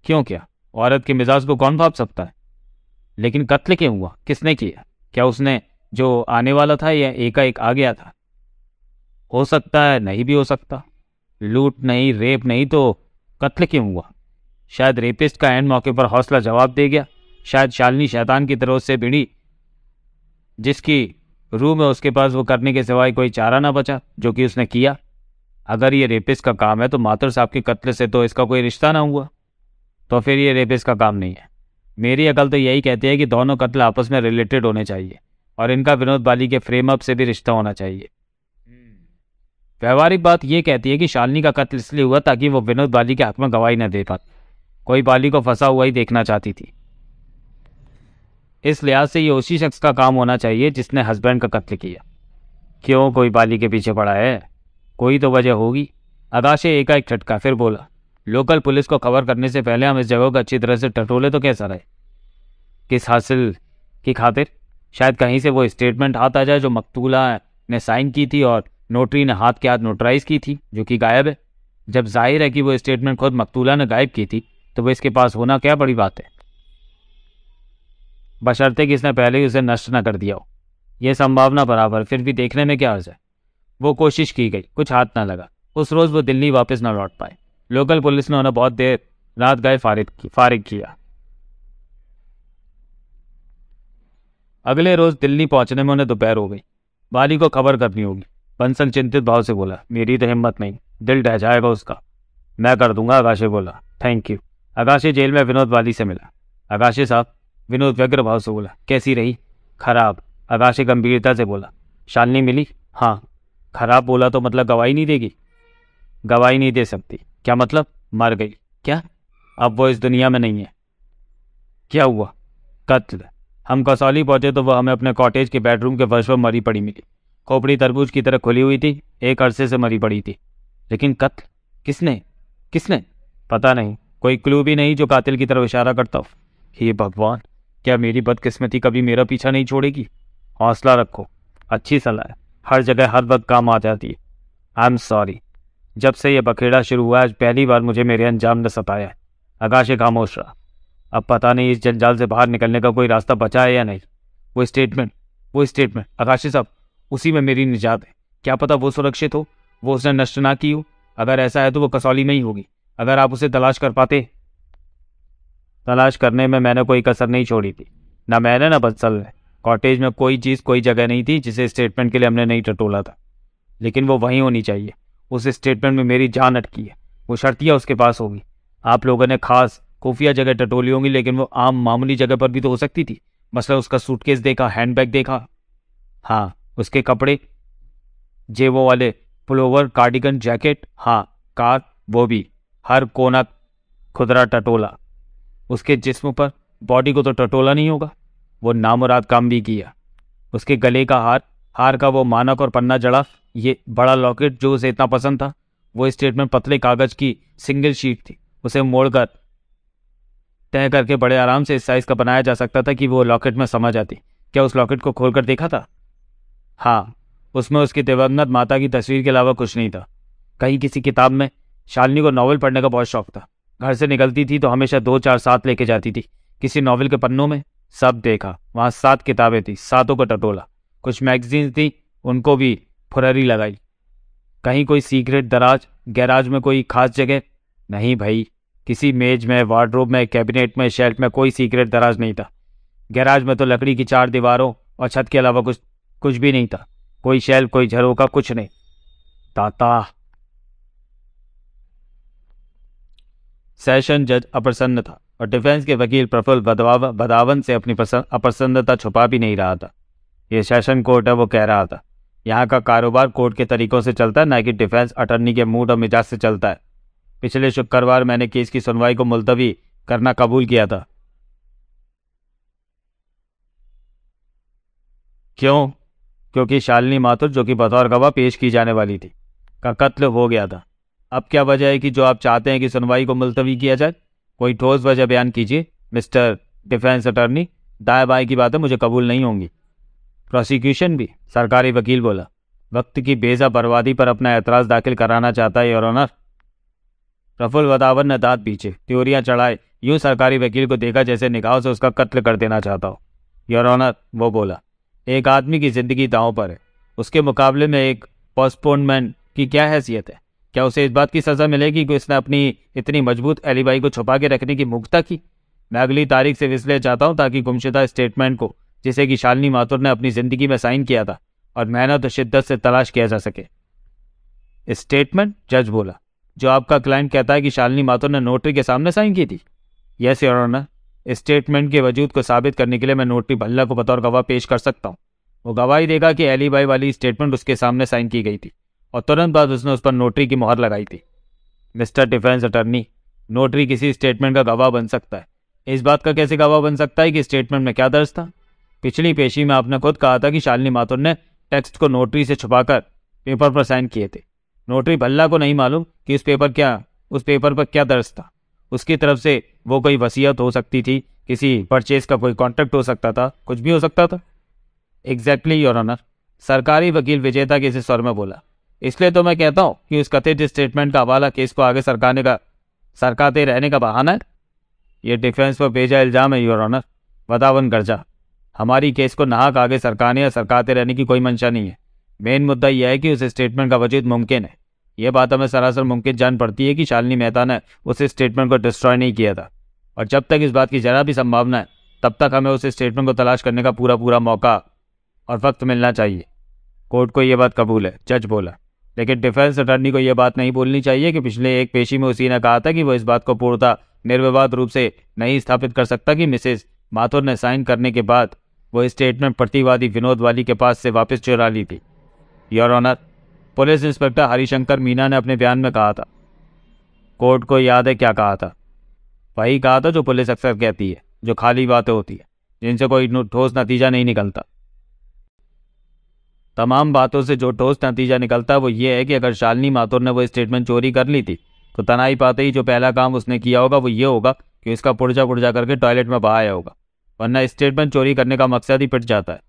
क्यों क्या औरत के मिजाज को कौन भाप सकता है लेकिन कत्ल क्यों हुआ किसने किया क्या उसने जो आने वाला था या एकाएक आ गया था हो सकता है नहीं भी हो सकता लूट नहीं रेप नहीं तो कत्ल क्यों हुआ शायद रेपिस्ट का एंड मौके पर हौसला जवाब दे गया शायद शालिनी शैतान की तरफ से बिड़ी जिसकी रूह में उसके पास वो करने के सिवाय कोई चारा ना बचा जो कि उसने किया अगर ये रेपिस का काम है तो मातर साहब के कत्ल से तो इसका कोई रिश्ता ना हुआ तो फिर ये रेपिस का काम नहीं है मेरी अकल तो यही कहती है कि दोनों कत्ल आपस में रिलेटेड होने चाहिए और इनका विनोद बाली के फ्रेम अप से भी रिश्ता होना चाहिए व्यवहारिक बात यह कहती है कि शालिनी का कत्ल इसलिए हुआ ताकि वो विनोद बाली के हक में गवाही न दे पाती कोई बाली को फंसा हुआ ही देखना चाहती थी इस लिहाज से ये उसी शख्स का काम होना चाहिए जिसने हस्बैंड का कत्ल किया क्यों कोई बाली के पीछे पड़ा है कोई तो वजह होगी अगाशे एकाएक छटका फिर बोला लोकल पुलिस को कवर करने से पहले हम इस जगह को अच्छी तरह से टटोले तो कैसा रहे किस हासिल की खातिर शायद कहीं से वो स्टेटमेंट हाथ आ जाए जो मकतूला ने साइन की थी और नोटरी ने हाथ के हाथ नोटराइज की थी जो कि गायब है जब जाहिर है कि वो स्टेटमेंट खुद मकतूला ने गायब की थी तो वह इसके पास होना क्या बड़ी बात है बशर्ते कि इसने पहले ही उसे नष्ट न कर दिया हो यह संभावना बराबर फिर भी देखने में क्या अर्ज है वो कोशिश की गई कुछ हाथ ना लगा उस रोज़ वो दिल्ली वापस न लौट पाए लोकल पुलिस ने उन्हें बहुत देर रात गए फारिग की फारिग किया अगले रोज़ दिल्ली पहुंचने में उन्हें दोपहर हो गई बाली को खबर करनी होगी बंसल चिंतित भाव से बोला मेरी तो हिम्मत नहीं दिल ढह जाएगा उसका मैं कर दूंगा आकाशे बोला थैंक यू आकाशे जेल में विनोद वाली से मिला आकाशे साहब विनोद व्यग्र भाव से बोला कैसी रही खराब आकाशी गंभीरता से बोला शालनी मिली हाँ खराब बोला तो मतलब गवाही नहीं देगी गवाही नहीं दे सकती क्या मतलब मर गई क्या अब वो इस दुनिया में नहीं है क्या हुआ कत्ल हम कसौली पहुंचे तो वह हमें अपने कॉटेज के बेडरूम के फर्श पर मरी पड़ी मिली खोपड़ी तरबूज की तरह खुली हुई थी एक अरसे से मरी पड़ी थी लेकिन कत्ल किसने किसने पता नहीं कोई क्लू भी नहीं जो कातिल की तरफ इशारा करता हो ये भगवान क्या मेरी बदकिस्मती कभी मेरा पीछा नहीं छोड़ेगी हौसला रखो अच्छी सलाह है हर जगह हर वक्त काम आ जाती है आई एम सॉरी जब से यह बखेड़ा शुरू हुआ आज पहली बार मुझे मेरे अंजाम ने सताया है आकाश खामोश रहा अब पता नहीं इस जंजाल से बाहर निकलने का कोई रास्ता बचा है या नहीं वो स्टेटमेंट वो स्टेटमेंट आकाशी साहब उसी में मेरी निजात है क्या पता वो सुरक्षित हो वो उसने नष्ट ना की हो अगर ऐसा है तो वो कसौली में ही होगी अगर आप उसे तलाश कर पाते तलाश करने में मैंने कोई कसर नहीं छोड़ी थी ना मैंने ना बदसल ने कॉटेज में कोई चीज़ कोई जगह नहीं थी जिसे स्टेटमेंट के लिए हमने नहीं टटोला था लेकिन वो वहीं होनी चाहिए उस स्टेटमेंट में मेरी जान अटकी है वो शर्तियाँ उसके पास होगी आप लोगों ने खास खुफिया जगह टटोली होंगी लेकिन वो आम मामूली जगह पर भी तो हो सकती थी मसला उसका सूटकेस देखा हैंडबैग देखा हाँ उसके कपड़े जे वो वाले पुलोवर कार्डिगन जैकेट हाँ कार वो भी हर कोना खुदरा टटोला उसके जिस्म पर बॉडी को तो टटोला नहीं होगा वो नामुराद काम भी किया उसके गले का हार हार का वो मानक और पन्ना जड़ा ये बड़ा लॉकेट जो उसे इतना पसंद था वो स्टेटमेंट पतले कागज की सिंगल शीट थी उसे मोड़कर तय करके बड़े आराम से इस साइज़ का बनाया जा सकता था कि वो लॉकेट में समा जाती क्या उस लॉकेट को खोलकर देखा था हाँ उसमें उसकी दिवंगत माता की तस्वीर के अलावा कुछ नहीं था कहीं किसी किताब में शालिनी को नॉवल पढ़ने का बहुत शौक था घर से निकलती थी तो हमेशा दो चार साथ लेके जाती थी किसी नावल के पन्नों में सब देखा वहाँ सात किताबें थी सातों का टटोला कुछ मैगजीन्स थी उनको भी फुररी लगाई कहीं कोई सीक्रेट दराज गैराज में कोई खास जगह नहीं भाई किसी मेज में वार्ड्रोब में कैबिनेट में शेल्फ में कोई सीक्रेट दराज नहीं था गैराज में तो लकड़ी की चार दीवारों और छत के अलावा कुछ कुछ भी नहीं था कोई शेल्फ कोई झरोका कुछ नहीं ताता सेशन जज अप्रसन्न था और डिफेंस के वकील प्रफुल्ल बदावन से अपनी अप्रसन्नता छुपा भी नहीं रहा था ये सेशन कोर्ट है वो कह रहा था यहाँ का कारोबार कोर्ट के तरीकों से चलता है ना कि डिफेंस अटर्नी के मूड और मिजाज से चलता है पिछले शुक्रवार मैंने केस की सुनवाई को मुलतवी करना कबूल किया था क्यों क्योंकि शालिनी माथुर जो कि बतौर गवाह पेश की जाने वाली थी का कत्ल हो गया था अब क्या वजह है कि जो आप चाहते हैं कि सुनवाई को मुलतवी किया जाए कोई ठोस वजह बयान कीजिए मिस्टर डिफेंस अटर्नी दाएँ बाएँ की बातें मुझे कबूल नहीं होंगी प्रोसिक्यूशन भी सरकारी वकील बोला वक्त की बेजा बर्बादी पर अपना एतराज़ दाखिल कराना चाहता है योर ऑनर रफुल वदावर ने दांत पीछे त्योरियाँ चढ़ाए यूं सरकारी वकील को देखा जैसे निकाह से उसका कत्ल कर देना चाहता हो योर ऑनर वो बोला एक आदमी की ज़िंदगी दांव पर है उसके मुकाबले में एक पोस्टपोनमेंट की क्या हैसियत है क्या उसे इस बात की सज़ा मिलेगी कि उसने अपनी इतनी मजबूत एलिबाई को छुपा के रखने की मुक्ता की मैं अगली तारीख से इसलिए चाहता हूँ ताकि गुमशुदा स्टेटमेंट को जिसे कि शालिनी माथुर ने अपनी ज़िंदगी में साइन किया था और मेहनत और शिद्दत से तलाश किया जा सके स्टेटमेंट जज बोला जो आपका क्लाइंट कहता है कि शालिनी माथुर ने नोटरी के सामने साइन की थी यस योर ऑनर स्टेटमेंट के वजूद को साबित करने के लिए मैं नोटरी भल्ला को बतौर गवाह पेश कर सकता हूँ वो गवाही देगा कि बाई वाली स्टेटमेंट उसके सामने साइन की गई थी और तुरंत बाद उसने उस पर नोटरी की मोहर लगाई थी मिस्टर डिफेंस अटर्नी नोटरी किसी स्टेटमेंट का गवाह बन सकता है इस बात का कैसे गवाह बन सकता है कि स्टेटमेंट में क्या दर्ज था पिछली पेशी में आपने खुद कहा था कि शालिनी माथुर ने टेक्स्ट को नोटरी से छुपाकर पेपर पर साइन किए थे नोटरी भल्ला को नहीं मालूम कि उस पेपर क्या उस पेपर पर क्या दर्ज था उसकी तरफ से वो कोई वसीयत हो सकती थी किसी परचेज का कोई कॉन्ट्रैक्ट हो सकता था कुछ भी हो सकता था एग्जैक्टली योर ऑनर सरकारी वकील विजेता के इसे स्वर में बोला इसलिए तो मैं कहता हूँ कि उस कथित स्टेटमेंट का हवाला केस को आगे सरकाने का सरकाते रहने का बहाना है ये डिफेंस पर भेजा इल्ज़ाम है योर ऑनर वतावन गर्जा हमारी केस को नाहक आगे सरकाने या सरकाते रहने की कोई मंशा नहीं है मेन मुद्दा यह है कि उस स्टेटमेंट का वजूद मुमकिन है यह बात हमें सरासर मुमकिन जान पड़ती है कि शालिनी मेहता ने उस स्टेटमेंट को डिस्ट्रॉय नहीं किया था और जब तक इस बात की जरा भी संभावना है तब तक हमें उस स्टेटमेंट को तलाश करने का पूरा पूरा मौका और वक्त मिलना चाहिए कोर्ट को यह बात कबूल है जज बोला लेकिन डिफेंस अटर्नी को यह बात नहीं बोलनी चाहिए कि पिछले एक पेशी में उसी ने कहा था कि वह इस बात को पूर्णतः निर्विवाद रूप से नहीं स्थापित कर सकता कि मिसेस माथुर ने साइन करने के बाद वो स्टेटमेंट प्रतिवादी विनोद वाली के पास से वापस चुरा ली थी your honour police inspector Harishankar Meena ने अपने बयान में कहा था कोर्ट को याद है क्या कहा था वही कहा था जो पुलिस अक्सर कहती है जो खाली बातें होती है जिनसे कोई ठोस नतीजा नहीं निकलता तमाम बातों से जो ठोस नतीजा निकलता है वो ये है कि अगर शालिनी माथुर ने वो स्टेटमेंट चोरी कर ली थी तो तनाई पाते ही जो पहला काम उसने किया होगा वो ये होगा कि उसका पुर्जा पुर्जा करके टॉयलेट में बहाया होगा वरना स्टेटमेंट चोरी करने का मकसद ही पिट जाता है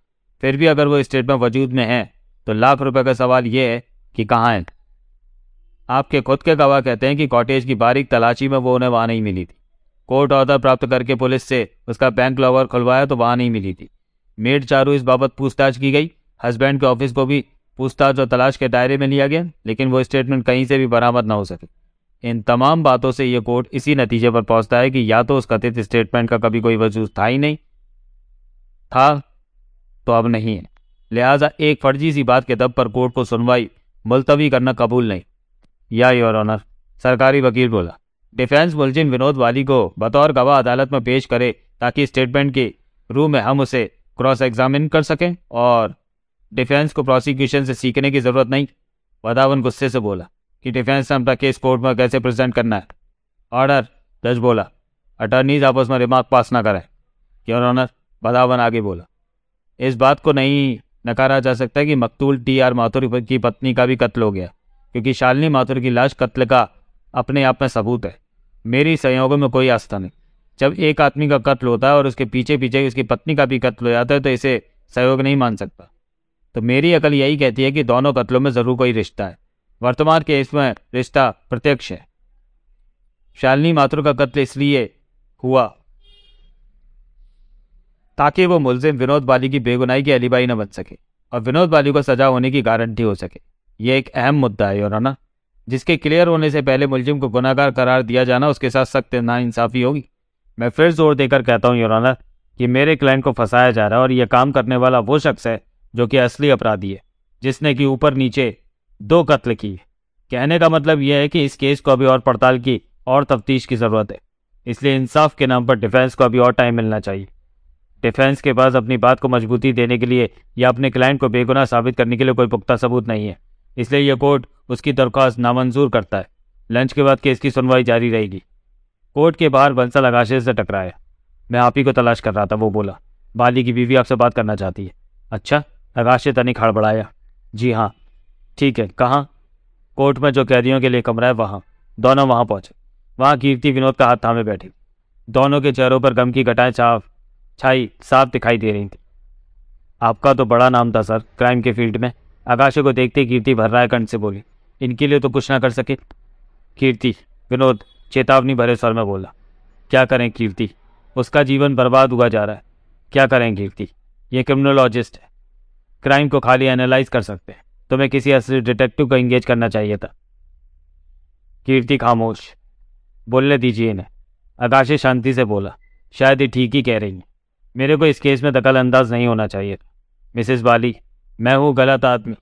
फिर भी अगर वो स्टेटमेंट वजूद में है तो लाख रुपये का सवाल ये है कि कहाँ है आपके खुद के गवाह कहते हैं कि कॉटेज की बारीक तलाशी में वो उन्हें वहाँ नहीं मिली थी कोर्ट ऑर्डर प्राप्त करके पुलिस से उसका बैंक लॉवर खुलवाया तो वहाँ नहीं मिली थी मेड चारू इस बाबत पूछताछ की गई हस्बैंड के ऑफिस को भी पूछताछ और तलाश के दायरे में लिया गया लेकिन वो स्टेटमेंट कहीं से भी बरामद न हो सके इन तमाम बातों से ये कोर्ट इसी नतीजे पर पहुंचता है कि या तो उस कथित स्टेटमेंट का कभी कोई वजूद था ही नहीं था तो अब नहीं है लिहाजा एक फर्जी सी बात के दब पर कोर्ट को सुनवाई मुलतवी करना कबूल नहीं या योर ऑनर सरकारी वकील बोला डिफेंस मुलजिम विनोद वाली को बतौर गवाह अदालत में पेश करे ताकि स्टेटमेंट के रूह में हम उसे क्रॉस एग्जामिन कर सकें और डिफेंस को प्रोसिक्यूशन से सीखने की ज़रूरत नहीं वधावन गुस्से से बोला कि डिफेंस ने अपना केस कोर्ट में कैसे प्रेजेंट करना है ऑर्डर जज बोला अटर्नीज आपस में रिमार्क पास ना करें क्यों ऑनर बदावन आगे बोला इस बात को नहीं नकारा जा सकता कि मकतूल टी आर माथुर की पत्नी का भी कत्ल हो गया क्योंकि शालिनी माथुर की लाश कत्ल का अपने आप में सबूत है मेरी संयोगों में कोई आस्था नहीं जब एक आदमी का कत्ल होता है और उसके पीछे पीछे उसकी पत्नी का भी कत्ल हो जाता है तो इसे सहयोग नहीं मान सकता तो मेरी अकल यही कहती है कि दोनों कत्लों में ज़रूर कोई रिश्ता है वर्तमान के इसमें रिश्ता प्रत्यक्ष है शालिनी माथुर का कत्ल इसलिए हुआ ताकि वो मुलजिम विनोद बाली की बेगुनाही की अलीबाई न बन सके और विनोद बाली को सजा होने की गारंटी हो सके ये एक अहम मुद्दा है योराना जिसके क्लियर होने से पहले मुलजिम को गुनागार करार दिया जाना उसके साथ सख्त नाइंसाफ़ी होगी मैं फिर जोर देकर कहता हूँ योराना कि मेरे क्लाइंट को फंसाया जा रहा है और यह काम करने वाला वो शख्स है जो कि असली अपराधी है जिसने कि ऊपर नीचे दो कत्ल है कहने का मतलब यह है कि इस केस को अभी और पड़ताल की और तफ्तीश की ज़रूरत है इसलिए इंसाफ के नाम पर डिफेंस को अभी और टाइम मिलना चाहिए डिफेंस के पास अपनी बात को मजबूती देने के लिए या अपने क्लाइंट को बेगुनाह साबित करने के लिए कोई पुख्ता सबूत नहीं है इसलिए यह कोर्ट उसकी दरख्वास्त नामंजूर करता है लंच के बाद केस की सुनवाई जारी रहेगी कोर्ट के बाहर बंसल लगाशे से टकराया मैं आप ही को तलाश कर रहा था वो बोला बाली की बीवी आपसे बात करना चाहती है अच्छा आकाश चेतानी खड़बड़ाया जी हाँ ठीक है कहाँ कोर्ट में जो कैदियों के लिए कमरा है वहाँ दोनों वहाँ पहुँचे वहाँ कीर्ति विनोद का हाथ थामे बैठी दोनों के चेहरों पर गम की घटाएं छाप छाई साफ दिखाई दे रही थी आपका तो बड़ा नाम था सर क्राइम के फील्ड में आकाशे को देखते कीर्ति भर्राए कंठ से बोली इनके लिए तो कुछ ना कर सके कीर्ति विनोद चेतावनी भरे स्वर में बोला क्या करें कीर्ति उसका जीवन बर्बाद हुआ जा रहा है क्या करें कीर्ति ये क्रिमिनोलॉजिस्ट है क्राइम को खाली एनालाइज कर सकते हैं तुम्हें किसी असली डिटेक्टिव को इंगेज करना चाहिए था कीर्ति खामोश बोलने दीजिए इन्हें आकाशी शांति से बोला शायद ये ठीक ही कह रही हैं मेरे को इस केस में दखल अंदाज नहीं होना चाहिए था मिसेस बाली मैं हूँ गलत आदमी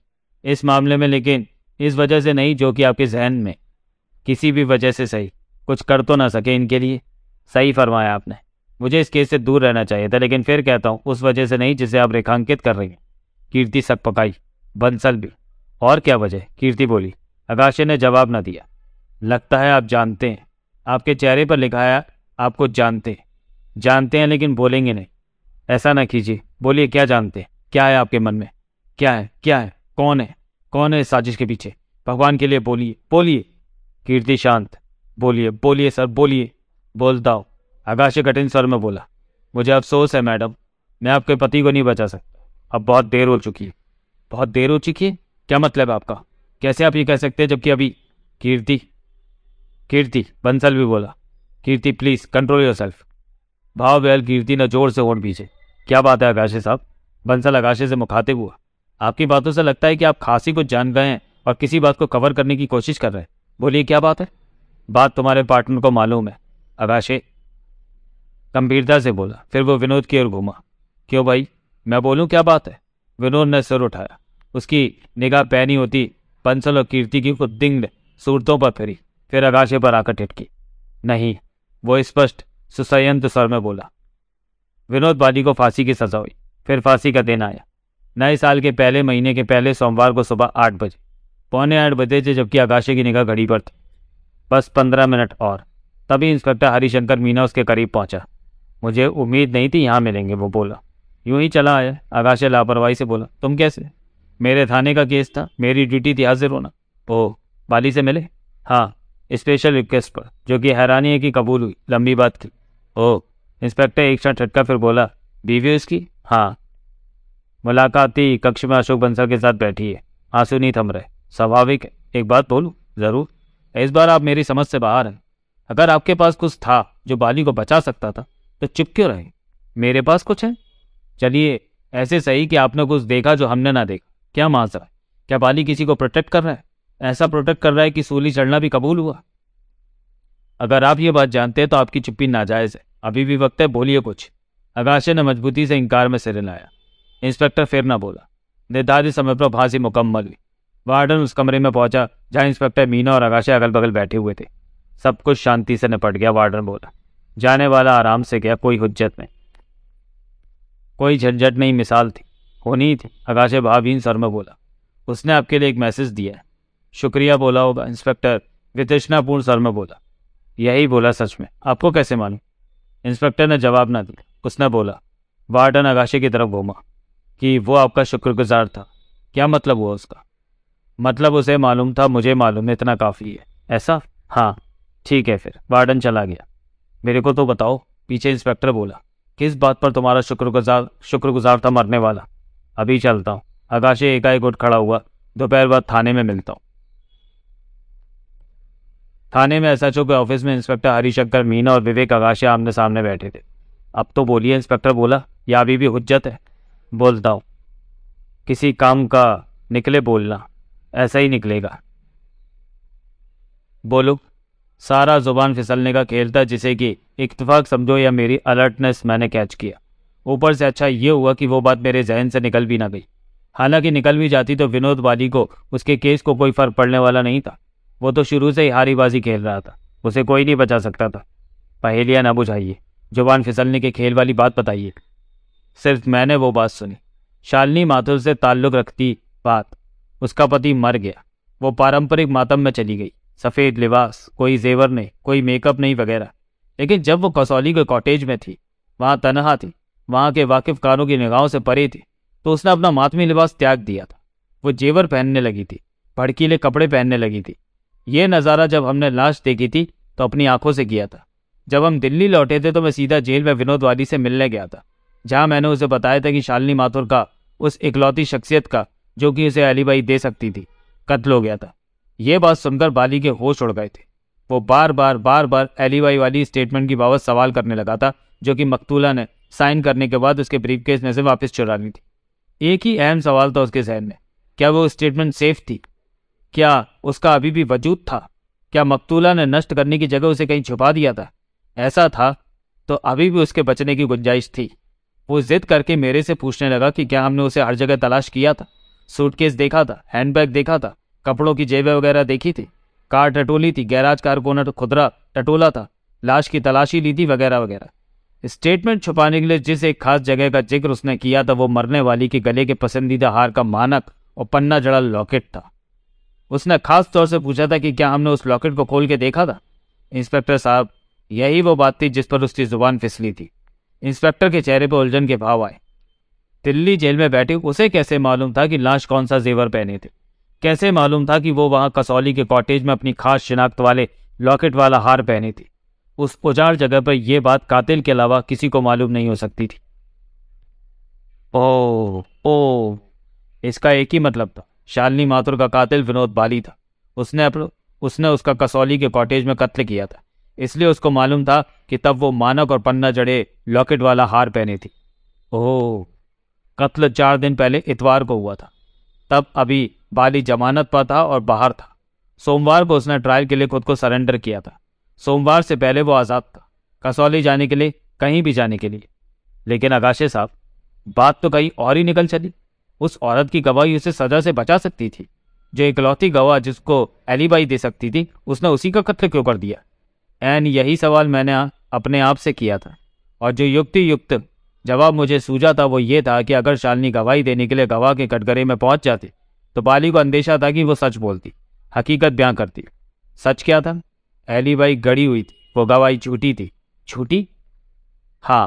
इस मामले में लेकिन इस वजह से नहीं जो कि आपके जहन में किसी भी वजह से सही कुछ कर तो ना सके इनके लिए सही फरमाया आपने मुझे इस केस से दूर रहना चाहिए था लेकिन फिर कहता हूँ उस वजह से नहीं जिसे आप रेखांकित कर रही हैं कीर्ति सब पकाई बंसल भी और क्या वजह कीर्ति बोली अगाशे ने जवाब ना दिया लगता है आप जानते हैं आपके चेहरे पर लिखा है आपको जानते हैं जानते हैं लेकिन बोलेंगे नहीं ऐसा ना कीजिए बोलिए क्या जानते हैं क्या है आपके मन में क्या है क्या है कौन है कौन है इस साजिश के पीछे भगवान के लिए बोलिए बोलिए कीर्ति शांत बोलिए बोलिए सर बोलिए बोलता हो आकाश कठिन स्वर में बोला मुझे अफसोस है मैडम मैं आपके पति को नहीं बचा सकता अब बहुत देर हो चुकी है बहुत देर हो चुकी है क्या मतलब है आपका कैसे आप ये कह सकते हैं जबकि अभी कीर्ति कीर्ति बंसल भी बोला Kirti please control yourself भाव बहल कीर्ति ने जोर से होंठ पीछे क्या बात है आकाशे साहब बंसल आकाशे से मुखातिब हुआ आपकी बातों से लगता है कि आप खासी कुछ जान गए हैं और किसी बात को कवर करने की कोशिश कर रहे हैं बोलिए क्या बात है बात तुम्हारे पार्टनर को मालूम है अगाशे गंभीरता से बोला फिर वो विनोद की ओर घूमा क्यों भाई मैं बोलूँ क्या बात है विनोद ने सिर उठाया उसकी निगाह पैनी होती पंसल और कीर्ति की उद्दिग्न सूरतों पर फिरी फिर अगाशे पर आकर ठिटकी नहीं वो स्पष्ट सुसयंत स्वर में बोला विनोद बाजी को फांसी की सजा हुई फिर फांसी का दिन आया नए साल के पहले महीने के पहले सोमवार को सुबह आठ बजे पौने आठ बजे थे जबकि आकाशे की निगाह घड़ी पर थी बस पंद्रह मिनट और तभी इंस्पेक्टर हरिशंकर मीना उसके करीब पहुंचा मुझे उम्मीद नहीं थी यहाँ मिलेंगे वो बोला यूं ही चला आया आकाश लापरवाही से बोला तुम कैसे मेरे थाने का केस था मेरी ड्यूटी थी हाजिर होना ओह बाली से मिले हाँ स्पेशल रिक्वेस्ट पर जो कि हैरानी है कि कबूल हुई लंबी बात थी ओह इंस्पेक्टर एक क्षण छटका फिर बोला बीवी उसकी हाँ मुलाकाती कक्ष में अशोक बंसल के साथ बैठी है आंसू नहीं थम रहे स्वाभाविक एक बात बोलूँ ज़रूर इस बार आप मेरी समझ से बाहर हैं अगर आपके पास कुछ था जो बाली को बचा सकता था तो चुप क्यों रहे मेरे पास कुछ है चलिए ऐसे सही कि आपने कुछ देखा जो हमने ना देखा क्या माजरा है क्या बाली किसी को प्रोटेक्ट कर रहा है ऐसा प्रोटेक्ट कर रहा है कि सूली चढ़ना भी कबूल हुआ अगर आप ये बात जानते हैं तो आपकी चुप्पी नाजायज़ है अभी भी वक्त है बोलिए कुछ अगाशे ने मजबूती से इंकार में सिर लाया इंस्पेक्टर फिर ना बोला निर्धारित समय पर फांसी मुकम्मल हुई वार्डन उस कमरे में पहुंचा जहां इंस्पेक्टर मीना और अगाशे अगल बगल बैठे हुए थे सब कुछ शांति से निपट गया वार्डन बोला जाने वाला आराम से गया कोई हुज्जत नहीं कोई झंझट नहीं मिसाल थी होनी थी आकाशे भाभीन शर्मा बोला उसने आपके लिए एक मैसेज दिया है शुक्रिया बोला होगा इंस्पेक्टर वितृष्णापूर्ण शर्मा बोला यही बोला सच में आपको कैसे मालूम इंस्पेक्टर ने जवाब ना दिया उसने बोला वार्डन अगाशे की तरफ घूमा कि वो आपका शुक्रगुजार था क्या मतलब हुआ उसका मतलब उसे मालूम था मुझे मालूम इतना काफ़ी है ऐसा हाँ ठीक है फिर वार्डन चला गया मेरे को तो बताओ पीछे इंस्पेक्टर बोला किस बात पर तुम्हारा शुक्रगुजार शुक्रगुजार था मरने वाला अभी चलता हूँ आकाशे एकाएक उठ खड़ा हुआ दोपहर बाद थाने में मिलता हूँ थाने में एसएचओ के ऑफिस में इंस्पेक्टर हरिशंकर मीना और विवेक आगाशे आमने सामने बैठे थे अब तो बोलिए इंस्पेक्टर बोला या अभी भी हुज्जत है बोलता हूँ किसी काम का निकले बोलना ऐसा ही निकलेगा बोलो सारा ज़ुबान फिसलने का खेल था जिसे कि इतफाक़ समझो या मेरी अलर्टनेस मैंने कैच किया ऊपर से अच्छा ये हुआ कि वो बात मेरे जहन से निकल भी ना गई हालांकि निकल भी जाती तो विनोद वाली को उसके केस को कोई फ़र्क पड़ने वाला नहीं था वो तो शुरू से ही हारीबाजी खेल रहा था उसे कोई नहीं बचा सकता था पहेलियाँ ना बुझाइए जुबान फिसलने के खेल वाली बात बताइए सिर्फ मैंने वो बात सुनी शालिनी माथुर से ताल्लुक़ रखती बात उसका पति मर गया वो पारंपरिक मातम में चली गई सफ़ेद लिबास कोई जेवर नहीं कोई मेकअप नहीं वगैरह लेकिन जब वो कसौली के कॉटेज में थी वहाँ तनहा थी वहाँ के वाकिफ कारों की निगाहों से परे थी तो उसने अपना मातमी लिबास त्याग दिया था वो जेवर पहनने लगी थी भड़कीले कपड़े पहनने लगी थी ये नज़ारा जब हमने लाश देखी थी तो अपनी आंखों से किया था जब हम दिल्ली लौटे थे तो मैं सीधा जेल में विनोद वादी से मिलने गया था जहाँ मैंने उसे बताया था कि शालिनी माथुर का उस इकलौती शख्सियत का जो कि उसे अलीबाई दे सकती थी कत्ल हो गया था ये बात सुनकर बाली के होश उड़ गए थे वो बार बार बार बार एलीवाई वाली स्टेटमेंट की बाबत सवाल करने लगा था जो कि मकतूला ने साइन करने के बाद उसके ब्रीफकेस में से वापस चुरा ली थी एक ही अहम सवाल था उसके जहन में क्या वो स्टेटमेंट सेफ थी क्या उसका अभी भी वजूद था क्या मकतूला ने नष्ट करने की जगह उसे कहीं छुपा दिया था ऐसा था तो अभी भी उसके बचने की गुंजाइश थी वो जिद करके मेरे से पूछने लगा कि क्या हमने उसे हर जगह तलाश किया था सूटकेस देखा था हैंडबैग देखा था कपड़ों की जेबें वगैरह देखी थी कार टटोली थी गैराज कारको ने तो खुदरा टटोला था लाश की तलाशी ली थी वगैरह वगैरह स्टेटमेंट छुपाने के लिए जिस एक खास जगह का जिक्र उसने किया था वो मरने वाली के गले के पसंदीदा हार का मानक और पन्ना जड़ा लॉकेट था उसने खास तौर से पूछा था कि क्या हमने उस लॉकेट को खोल के देखा था इंस्पेक्टर साहब यही वो बात थी जिस पर उसकी जुबान फिसली थी इंस्पेक्टर के चेहरे पर उलझन के भाव आए दिल्ली जेल में बैठे उसे कैसे मालूम था कि लाश कौन सा जेवर पहने थे कैसे मालूम था कि वो वहां कसौली के कॉटेज में अपनी खास शिनाख्त वाले लॉकेट वाला हार पहनी थी उस उजाड़ जगह पर यह बात कातिल के अलावा किसी को मालूम नहीं हो सकती थी ओ ओ इसका एक ही मतलब था शालिनी माथुर का कातिल विनोद बाली था उसने अपने उसने उसका कसौली के कॉटेज में कत्ल किया था इसलिए उसको मालूम था कि तब वो मानक और पन्ना जड़े लॉकेट वाला हार पहने थी ओह कत्ल चार दिन पहले इतवार को हुआ था तब अभी बाली जमानत पर था और बाहर था सोमवार को उसने ट्रायल के लिए खुद को सरेंडर किया था सोमवार से पहले वो आज़ाद था कसौली जाने के लिए कहीं भी जाने के लिए लेकिन अगाशे साहब बात तो कहीं और ही निकल चली उस औरत की गवाही उसे सजा से बचा सकती थी जो इकलौती गवाह जिसको एलीबाई दे सकती थी उसने उसी का कत्ल क्यों कर दिया एन यही सवाल मैंने अपने आप से किया था और जो युक्ति युक्त जवाब मुझे सूझा था वो ये था कि अगर शालनी गवाही देने के लिए गवाह के कटघरे में पहुंच जाती तो बाली को अंदेशा था कि वो सच बोलती हकीकत ब्याह करती सच क्या था एली बाई गड़ी हुई थी वो गवाही छूटी थी छूटी हाँ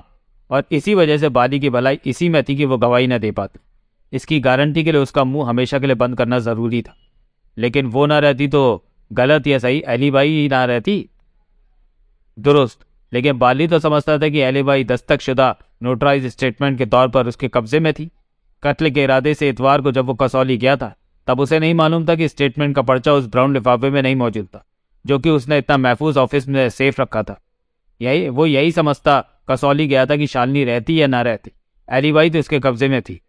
और इसी वजह से बाली की भलाई इसी में थी कि वो गवाही न दे पाती इसकी गारंटी के लिए उसका मुंह हमेशा के लिए बंद करना ज़रूरी था लेकिन वो ना रहती तो गलत या सही एली बाई ही ना रहती दुरुस्त लेकिन बाली तो समझता था कि एली बाई दस्तकशुदा नोटराइज स्टेटमेंट के तौर पर उसके कब्जे में थी कत्ल के इरादे से इतवार को जब वो कसौली गया था तब उसे नहीं मालूम था कि स्टेटमेंट का पर्चा उस ब्राउन लिफाफे में नहीं मौजूद था जो कि उसने इतना महफूज ऑफिस में सेफ रखा था यही वो यही समझता कसौली गया था कि शालनी रहती या ना रहती एलिवाई तो उसके कब्जे में थी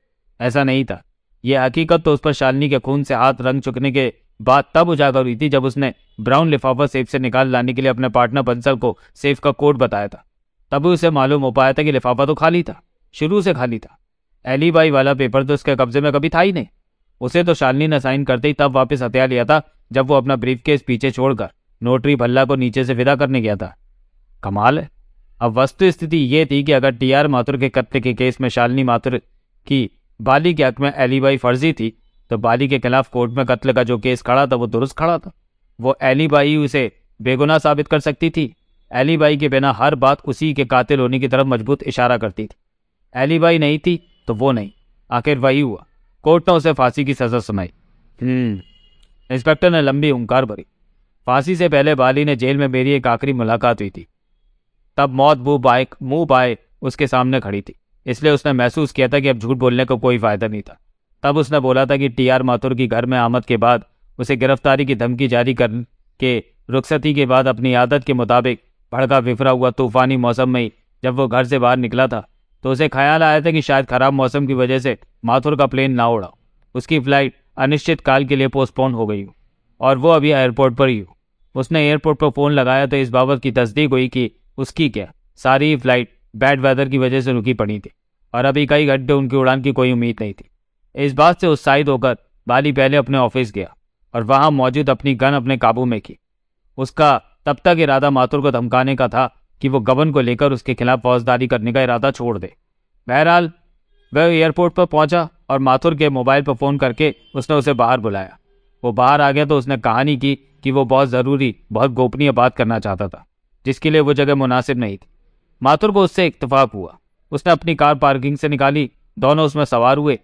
ऐसा नहीं था यह हकीकत तो उस पर शालनी के खून से हाथ रंग चुकने के बाद तब उजागर हुई थी जब उसने ब्राउन लिफाफा सेफ से निकाल लाने के लिए अपने पार्टनर बंसल को सेफ का कोड बताया था तभी उसे मालूम हो पाया था कि लिफाफा तो खाली था शुरू से खाली था एली बाई वाला पेपर तो उसके कब्जे में कभी था ही नहीं उसे तो शालिनी ने साइन करते ही तब वापस हत्या लिया था जब वो अपना ब्रीफ केस पीछे छोड़कर नोटरी भल्ला को नीचे से विदा करने गया था कमाल है अब वस्तु स्थिति ये थी कि अगर टी आर माथुर के कत्ल के केस में शालिनी माथुर की बाली के हक में एलीबाई फर्जी थी तो बाली के खिलाफ कोर्ट में कत्ल का जो केस खड़ा था वो दुरुस्त खड़ा था वो एलीबाई उसे बेगुनाह साबित कर सकती थी एलीबाई के बिना हर बात उसी के कातिल होने की तरफ मजबूत इशारा करती थी एलीबाई नहीं थी तो वो नहीं आखिर वही हुआ कोर्ट ने उसे फांसी की सज़ा सुनाई हम्म। इंस्पेक्टर ने लंबी हंकार भरी फांसी से पहले बाली ने जेल में मेरी एक आखिरी मुलाकात हुई थी तब मौत बू बाइक मुंह बाय उसके सामने खड़ी थी इसलिए उसने महसूस किया था कि अब झूठ बोलने का को कोई फ़ायदा नहीं था तब उसने बोला था कि टी आर माथुर की घर में आमद के बाद उसे गिरफ्तारी की धमकी जारी कर के रुखसती के बाद अपनी आदत के मुताबिक भड़का विफरा हुआ तूफानी मौसम में ही जब वो घर से बाहर निकला था तो उसे ख्याल आया था कि शायद खराब मौसम की वजह से माथुर का प्लेन ना उड़ा उसकी फ्लाइट अनिश्चित काल के लिए पोस्टपोन हो गई और वो अभी एयरपोर्ट पर ही हो उसने एयरपोर्ट पर फ़ोन लगाया तो इस बाबत की तस्दीक हुई कि उसकी क्या सारी फ्लाइट बैड वेदर की वजह से रुकी पड़ी थी और अभी कई घंटे उनकी उड़ान की कोई उम्मीद नहीं थी इस बात से उत्साहित होकर बाली पहले अपने ऑफिस गया और वहाँ मौजूद अपनी गन अपने काबू में की उसका तब तक इरादा माथुर को धमकाने का था कि वो गबन को लेकर उसके खिलाफ फौजदारी करने का इरादा छोड़ दे बहरहाल वह एयरपोर्ट पर पहुंचा और माथुर के मोबाइल पर फ़ोन करके उसने उसे बाहर बुलाया वो बाहर आ गया तो उसने कहानी की कि वो बहुत ज़रूरी बहुत गोपनीय बात करना चाहता था जिसके लिए वो जगह मुनासिब नहीं थी माथुर को उससे इतफाक़ हुआ उसने अपनी कार पार्किंग से निकाली दोनों उसमें सवार हुए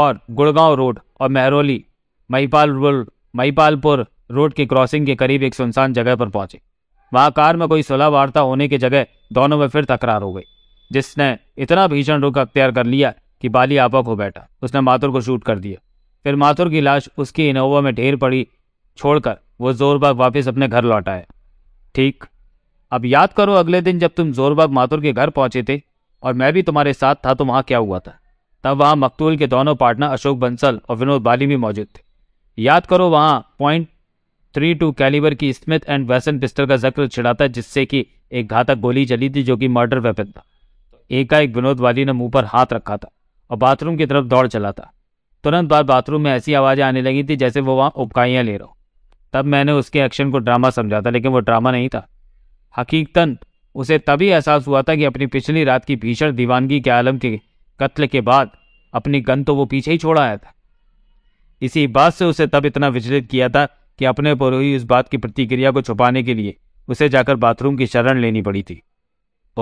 और गुड़गांव रोड और मेहरोली महिपाल महिपालपुर रोड की क्रॉसिंग के करीब एक सुनसान जगह पर पहुंचे वहाँ कार में कोई सुलह वार्ता होने की जगह दोनों में फिर तकरार हो गई जिसने इतना भीषण रुख अख्तियार कर लिया कि बाली आपक हो बैठा उसने माथुर को शूट कर दिया फिर माथुर की लाश उसकी इनोवा में ढेर पड़ी छोड़कर वो जोरबाग वापस अपने घर लौट आया ठीक अब याद करो अगले दिन जब तुम जोरबाग माथुर के घर पहुंचे थे और मैं भी तुम्हारे साथ था तो वहाँ क्या हुआ था तब वहाँ मकतूल के दोनों पार्टनर अशोक बंसल और विनोद बाली भी मौजूद थे याद करो वहाँ पॉइंट थ्री टू कैलिबर की स्मिथ एंड वैसन पिस्टल का जिक्र छिड़ाता है जिससे कि एक घातक गोली चली थी जो कि मर्डर वेपन था एकाएक विनोद वाली ने मुंह पर हाथ रखा था और बाथरूम की तरफ दौड़ चला था तुरंत बाद बाथरूम में ऐसी आवाज़ें आने लगी थी जैसे वो वहाँ उपकाइयाँ ले रहा हो तब मैंने उसके एक्शन को ड्रामा समझा था लेकिन वो ड्रामा नहीं था हकीकतन उसे तभी एहसास हुआ था कि अपनी पिछली रात की भीषण दीवानगी के आलम के कत्ल के बाद अपनी गन तो वो पीछे ही छोड़ आया था इसी बात से उसे तब इतना विचलित किया था कि अपने पर हुई उस बात की प्रतिक्रिया को छुपाने के लिए उसे जाकर बाथरूम की शरण लेनी पड़ी थी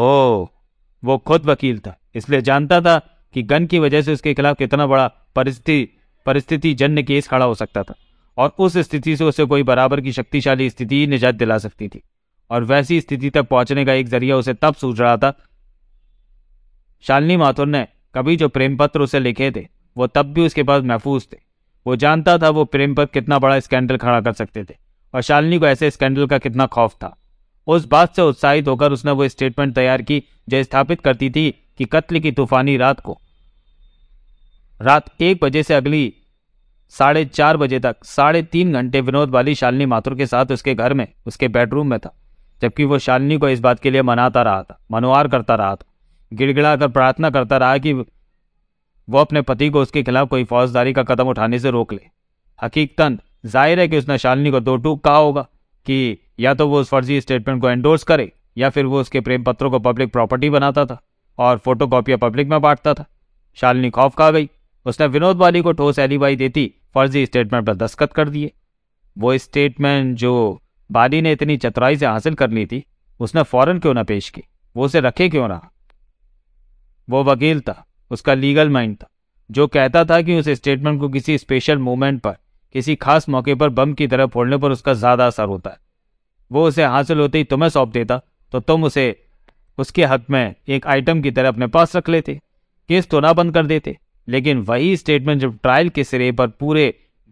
ओ वो खुद वकील था इसलिए जानता था कि गन की वजह से उसके खिलाफ कितना बड़ा परिस्थिति परिस्थिति जन्य केस खड़ा हो सकता था और उस स्थिति से उसे कोई बराबर की शक्तिशाली स्थिति ही निजात दिला सकती थी और वैसी स्थिति तक पहुंचने का एक जरिया उसे तब सूझ रहा था शालिनी माथुर ने कभी जो प्रेम पत्र उसे लिखे थे वो तब भी उसके पास महफूज थे वो जानता था वो प्रेम पर कितना बड़ा स्कैंडल खड़ा कर सकते थे और शालिनी को ऐसे स्कैंडल का कितना खौफ था उस बात से उत्साहित होकर उसने वो स्टेटमेंट तैयार की जो स्थापित करती थी कि कत्ल की तूफानी रात को रात एक बजे से अगली साढ़े चार बजे तक साढ़े तीन घंटे विनोद वाली शालिनी माथुर के साथ उसके घर में उसके बेडरूम में था जबकि वो शालिनी को इस बात के लिए मनाता रहा था मनोहार करता रहा था गिड़गिड़ा कर प्रार्थना करता रहा कि वो अपने पति को उसके खिलाफ कोई फौजदारी का कदम उठाने से रोक ले हकीकतन जाहिर है कि उसने शालिनी को दो टूक कहा होगा कि या तो वो उस फर्जी स्टेटमेंट को एंडोर्स करे या फिर वो उसके प्रेम पत्रों को पब्लिक प्रॉपर्टी बनाता था और फोटो पब्लिक में बांटता था शालिनी खौफ खा गई उसने विनोद वाली को ठोस एलिबाई देती फर्जी स्टेटमेंट पर दस्तखत कर दिए वो स्टेटमेंट जो बाली ने इतनी चतुराई से हासिल कर ली थी उसने फ़ौरन क्यों ना पेश की वो उसे रखे क्यों ना वो वकील था उसका लीगल माइंड था जो कहता था कि उस स्टेटमेंट को किसी स्पेशल मोमेंट पर किसी खास मौके पर बम की तरह फोड़ने पर उसका ज़्यादा असर होता है वो उसे हासिल होते ही तुम्हें सौंप देता तो तुम उसे उसके हक में एक आइटम की तरह अपने पास रख लेते केस तो ना बंद कर देते लेकिन वही स्टेटमेंट जब ट्रायल के सिरे पर पूरे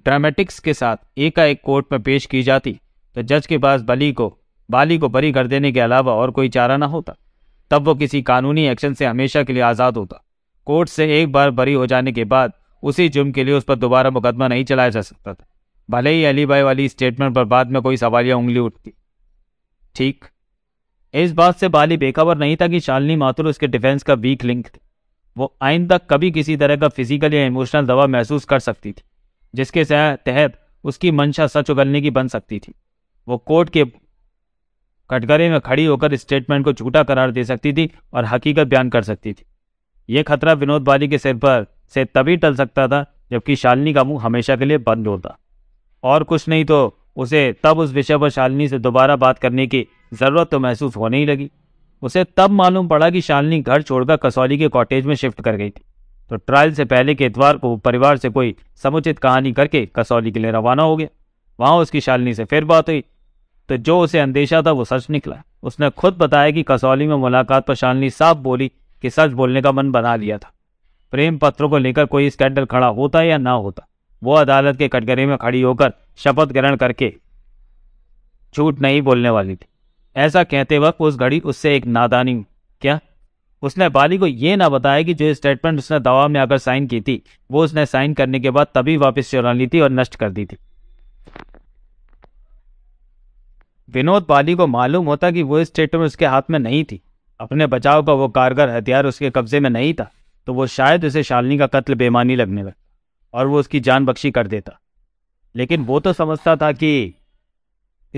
ड्रामेटिक्स के साथ एकाएक कोर्ट में पेश की जाती तो जज के पास बली को बाली को बरी कर देने के अलावा और कोई चारा ना होता तब वो किसी कानूनी एक्शन से हमेशा के लिए आज़ाद होता कोर्ट से एक बार बरी हो जाने के बाद उसी जुर्म के लिए उस पर दोबारा मुकदमा नहीं चलाया जा सकता था भले ही अलीबाई वाली स्टेटमेंट पर बाद में कोई सवालिया उंगली उठती ठीक इस बात से बाली बेखबर नहीं था कि शालिनी माथुर उसके डिफेंस का वीक लिंक थी वो तक कभी किसी तरह का फिजिकल या इमोशनल दबाव महसूस कर सकती थी जिसके तहत उसकी मंशा सच उगलने की बन सकती थी वो कोर्ट के कटघरे में खड़ी होकर स्टेटमेंट को झूठा करार दे सकती थी और हकीकत बयान कर सकती थी ये खतरा विनोद बाली के सिर पर से तभी टल सकता था जबकि शालिनी का मुंह हमेशा के लिए बंद होता और कुछ नहीं तो उसे तब उस विषय पर शालिनी से दोबारा बात करने की ज़रूरत तो महसूस होने ही लगी उसे तब मालूम पड़ा कि शालिनी घर छोड़कर कसौली के कॉटेज में शिफ्ट कर गई थी तो ट्रायल से पहले के इतवार को परिवार से कोई समुचित कहानी करके कसौली के लिए रवाना हो गया वहाँ उसकी शालिनी से फिर बात हुई तो जो उसे अंदेशा था वो सच निकला उसने खुद बताया कि कसौली में मुलाकात पर शालिनी साफ बोली कि सच बोलने का मन बना लिया था प्रेम पत्रों को लेकर कोई स्कैंडल खड़ा होता या ना होता वो अदालत के कटघरे में खड़ी होकर शपथ ग्रहण करके झूठ नहीं बोलने वाली थी ऐसा कहते वक्त उस घड़ी उससे एक नादानी क्या उसने बाली को यह ना बताया कि जो स्टेटमेंट उसने दवा में आकर साइन की थी वो उसने साइन करने के बाद तभी वापस चुरा ली थी और नष्ट कर दी थी विनोद बाली को मालूम होता कि वो स्टेटमेंट उसके हाथ में नहीं थी अपने बचाव का वो कारगर हथियार उसके कब्जे में नहीं था तो वो शायद उसे शालिनी का कत्ल बेमानी लगने लगता और वो उसकी जान बख्शी कर देता लेकिन वो तो समझता था कि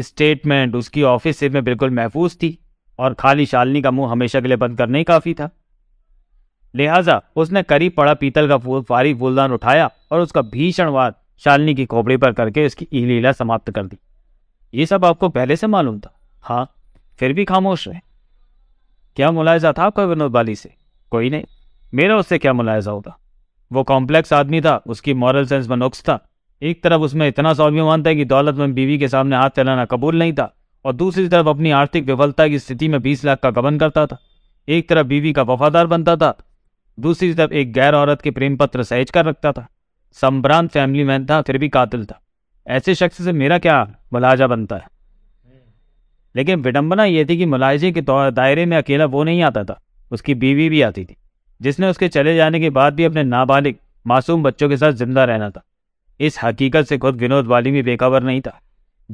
स्टेटमेंट उसकी ऑफिस से में बिल्कुल महफूज थी और खाली शालिनी का मुंह हमेशा के लिए बंद करना ही काफ़ी था लिहाजा उसने करीब पड़ा पीतल का फूल फारी फूलदान उठाया और उसका भीषण वार शालिनी की खोपड़ी पर करके उसकी ईलीला समाप्त कर दी ये सब आपको पहले से मालूम था हाँ फिर भी खामोश रहे क्या मुलायजा था आपका विनोद बाली से कोई नहीं मेरा उससे क्या मुलायजा होगा वो कॉम्प्लेक्स आदमी था उसकी मॉरल सेंस में नुक्स था एक तरफ उसमें इतना स्वाभिमान था कि दौलत में बीवी के सामने हाथ फैलाना कबूल नहीं था और दूसरी तरफ अपनी आर्थिक विफलता की स्थिति में बीस लाख का गबन करता था एक तरफ बीवी का वफादार बनता था दूसरी तरफ एक गैर औरत के प्रेम पत्र सहेज कर रखता था संभ्रांत फैमिली मैन था फिर भी कातिल था ऐसे शख्स से मेरा क्या मुलाजा बनता है लेकिन विडम्बना यह थी कि मुलायजे के दायरे में अकेला वो नहीं आता था उसकी बीवी भी आती थी जिसने उसके चले जाने के बाद भी अपने नाबालिग मासूम बच्चों के साथ जिंदा रहना था इस हकीकत से खुद विनोद वाली भी बेखबर नहीं था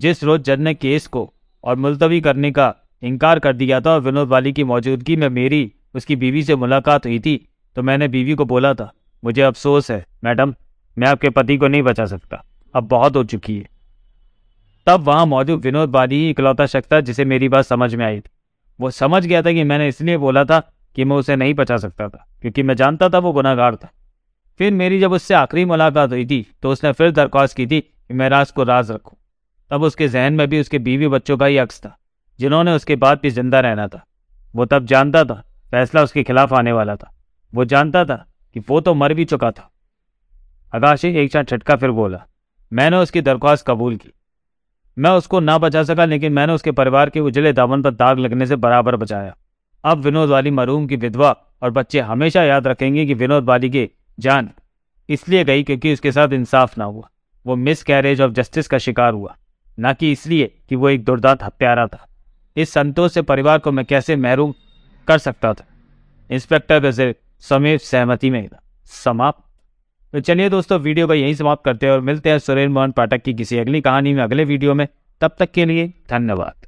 जिस रोज जज ने केस को और मुलतवी करने का इनकार कर दिया था और विनोद वाली की मौजूदगी में मेरी उसकी बीवी से मुलाकात हुई थी तो मैंने बीवी को बोला था मुझे अफसोस है मैडम मैं आपके पति को नहीं बचा सकता अब बहुत हो चुकी है तब वहाँ मौजूद विनोद बाली इकलौता शख्स था जिसे मेरी बात समझ में आई थी वो समझ गया था कि मैंने इसलिए बोला था कि मैं उसे नहीं बचा सकता था क्योंकि मैं जानता था वो गुनागार था फिर मेरी जब उससे आखिरी मुलाकात हुई थी तो उसने फिर दरख्वास्त की थी कि मैं राज को राज रखूँ तब उसके जहन में भी उसके बीवी बच्चों का ही अक्स था जिन्होंने उसके बाद भी जिंदा रहना था वो तब जानता था फैसला उसके खिलाफ आने वाला था वो जानता था कि वो तो मर भी चुका था आकाशी एक क्षण छटका फिर बोला मैंने उसकी दरख्वास्त कबूल की मैं उसको ना बचा सका लेकिन मैंने उसके परिवार के उजले दामन पर दाग लगने से बराबर बचाया अब विनोद वाली मरूम की विधवा और बच्चे हमेशा याद रखेंगे कि विनोद वाली की जान इसलिए गई क्योंकि उसके साथ इंसाफ ना हुआ वो मिस कैरेज ऑफ जस्टिस का शिकार हुआ ना कि इसलिए कि वो एक दुर्दांत हत्यारा था इस संतोष से परिवार को मैं कैसे महरूम कर सकता था इंस्पेक्टर वजीर समीप सहमति में समाप्त तो चलिए दोस्तों वीडियो भाई यहीं समाप्त करते हैं और मिलते हैं सुरेंद्र मोहन पाठक की किसी अगली कहानी में अगले वीडियो में तब तक के लिए धन्यवाद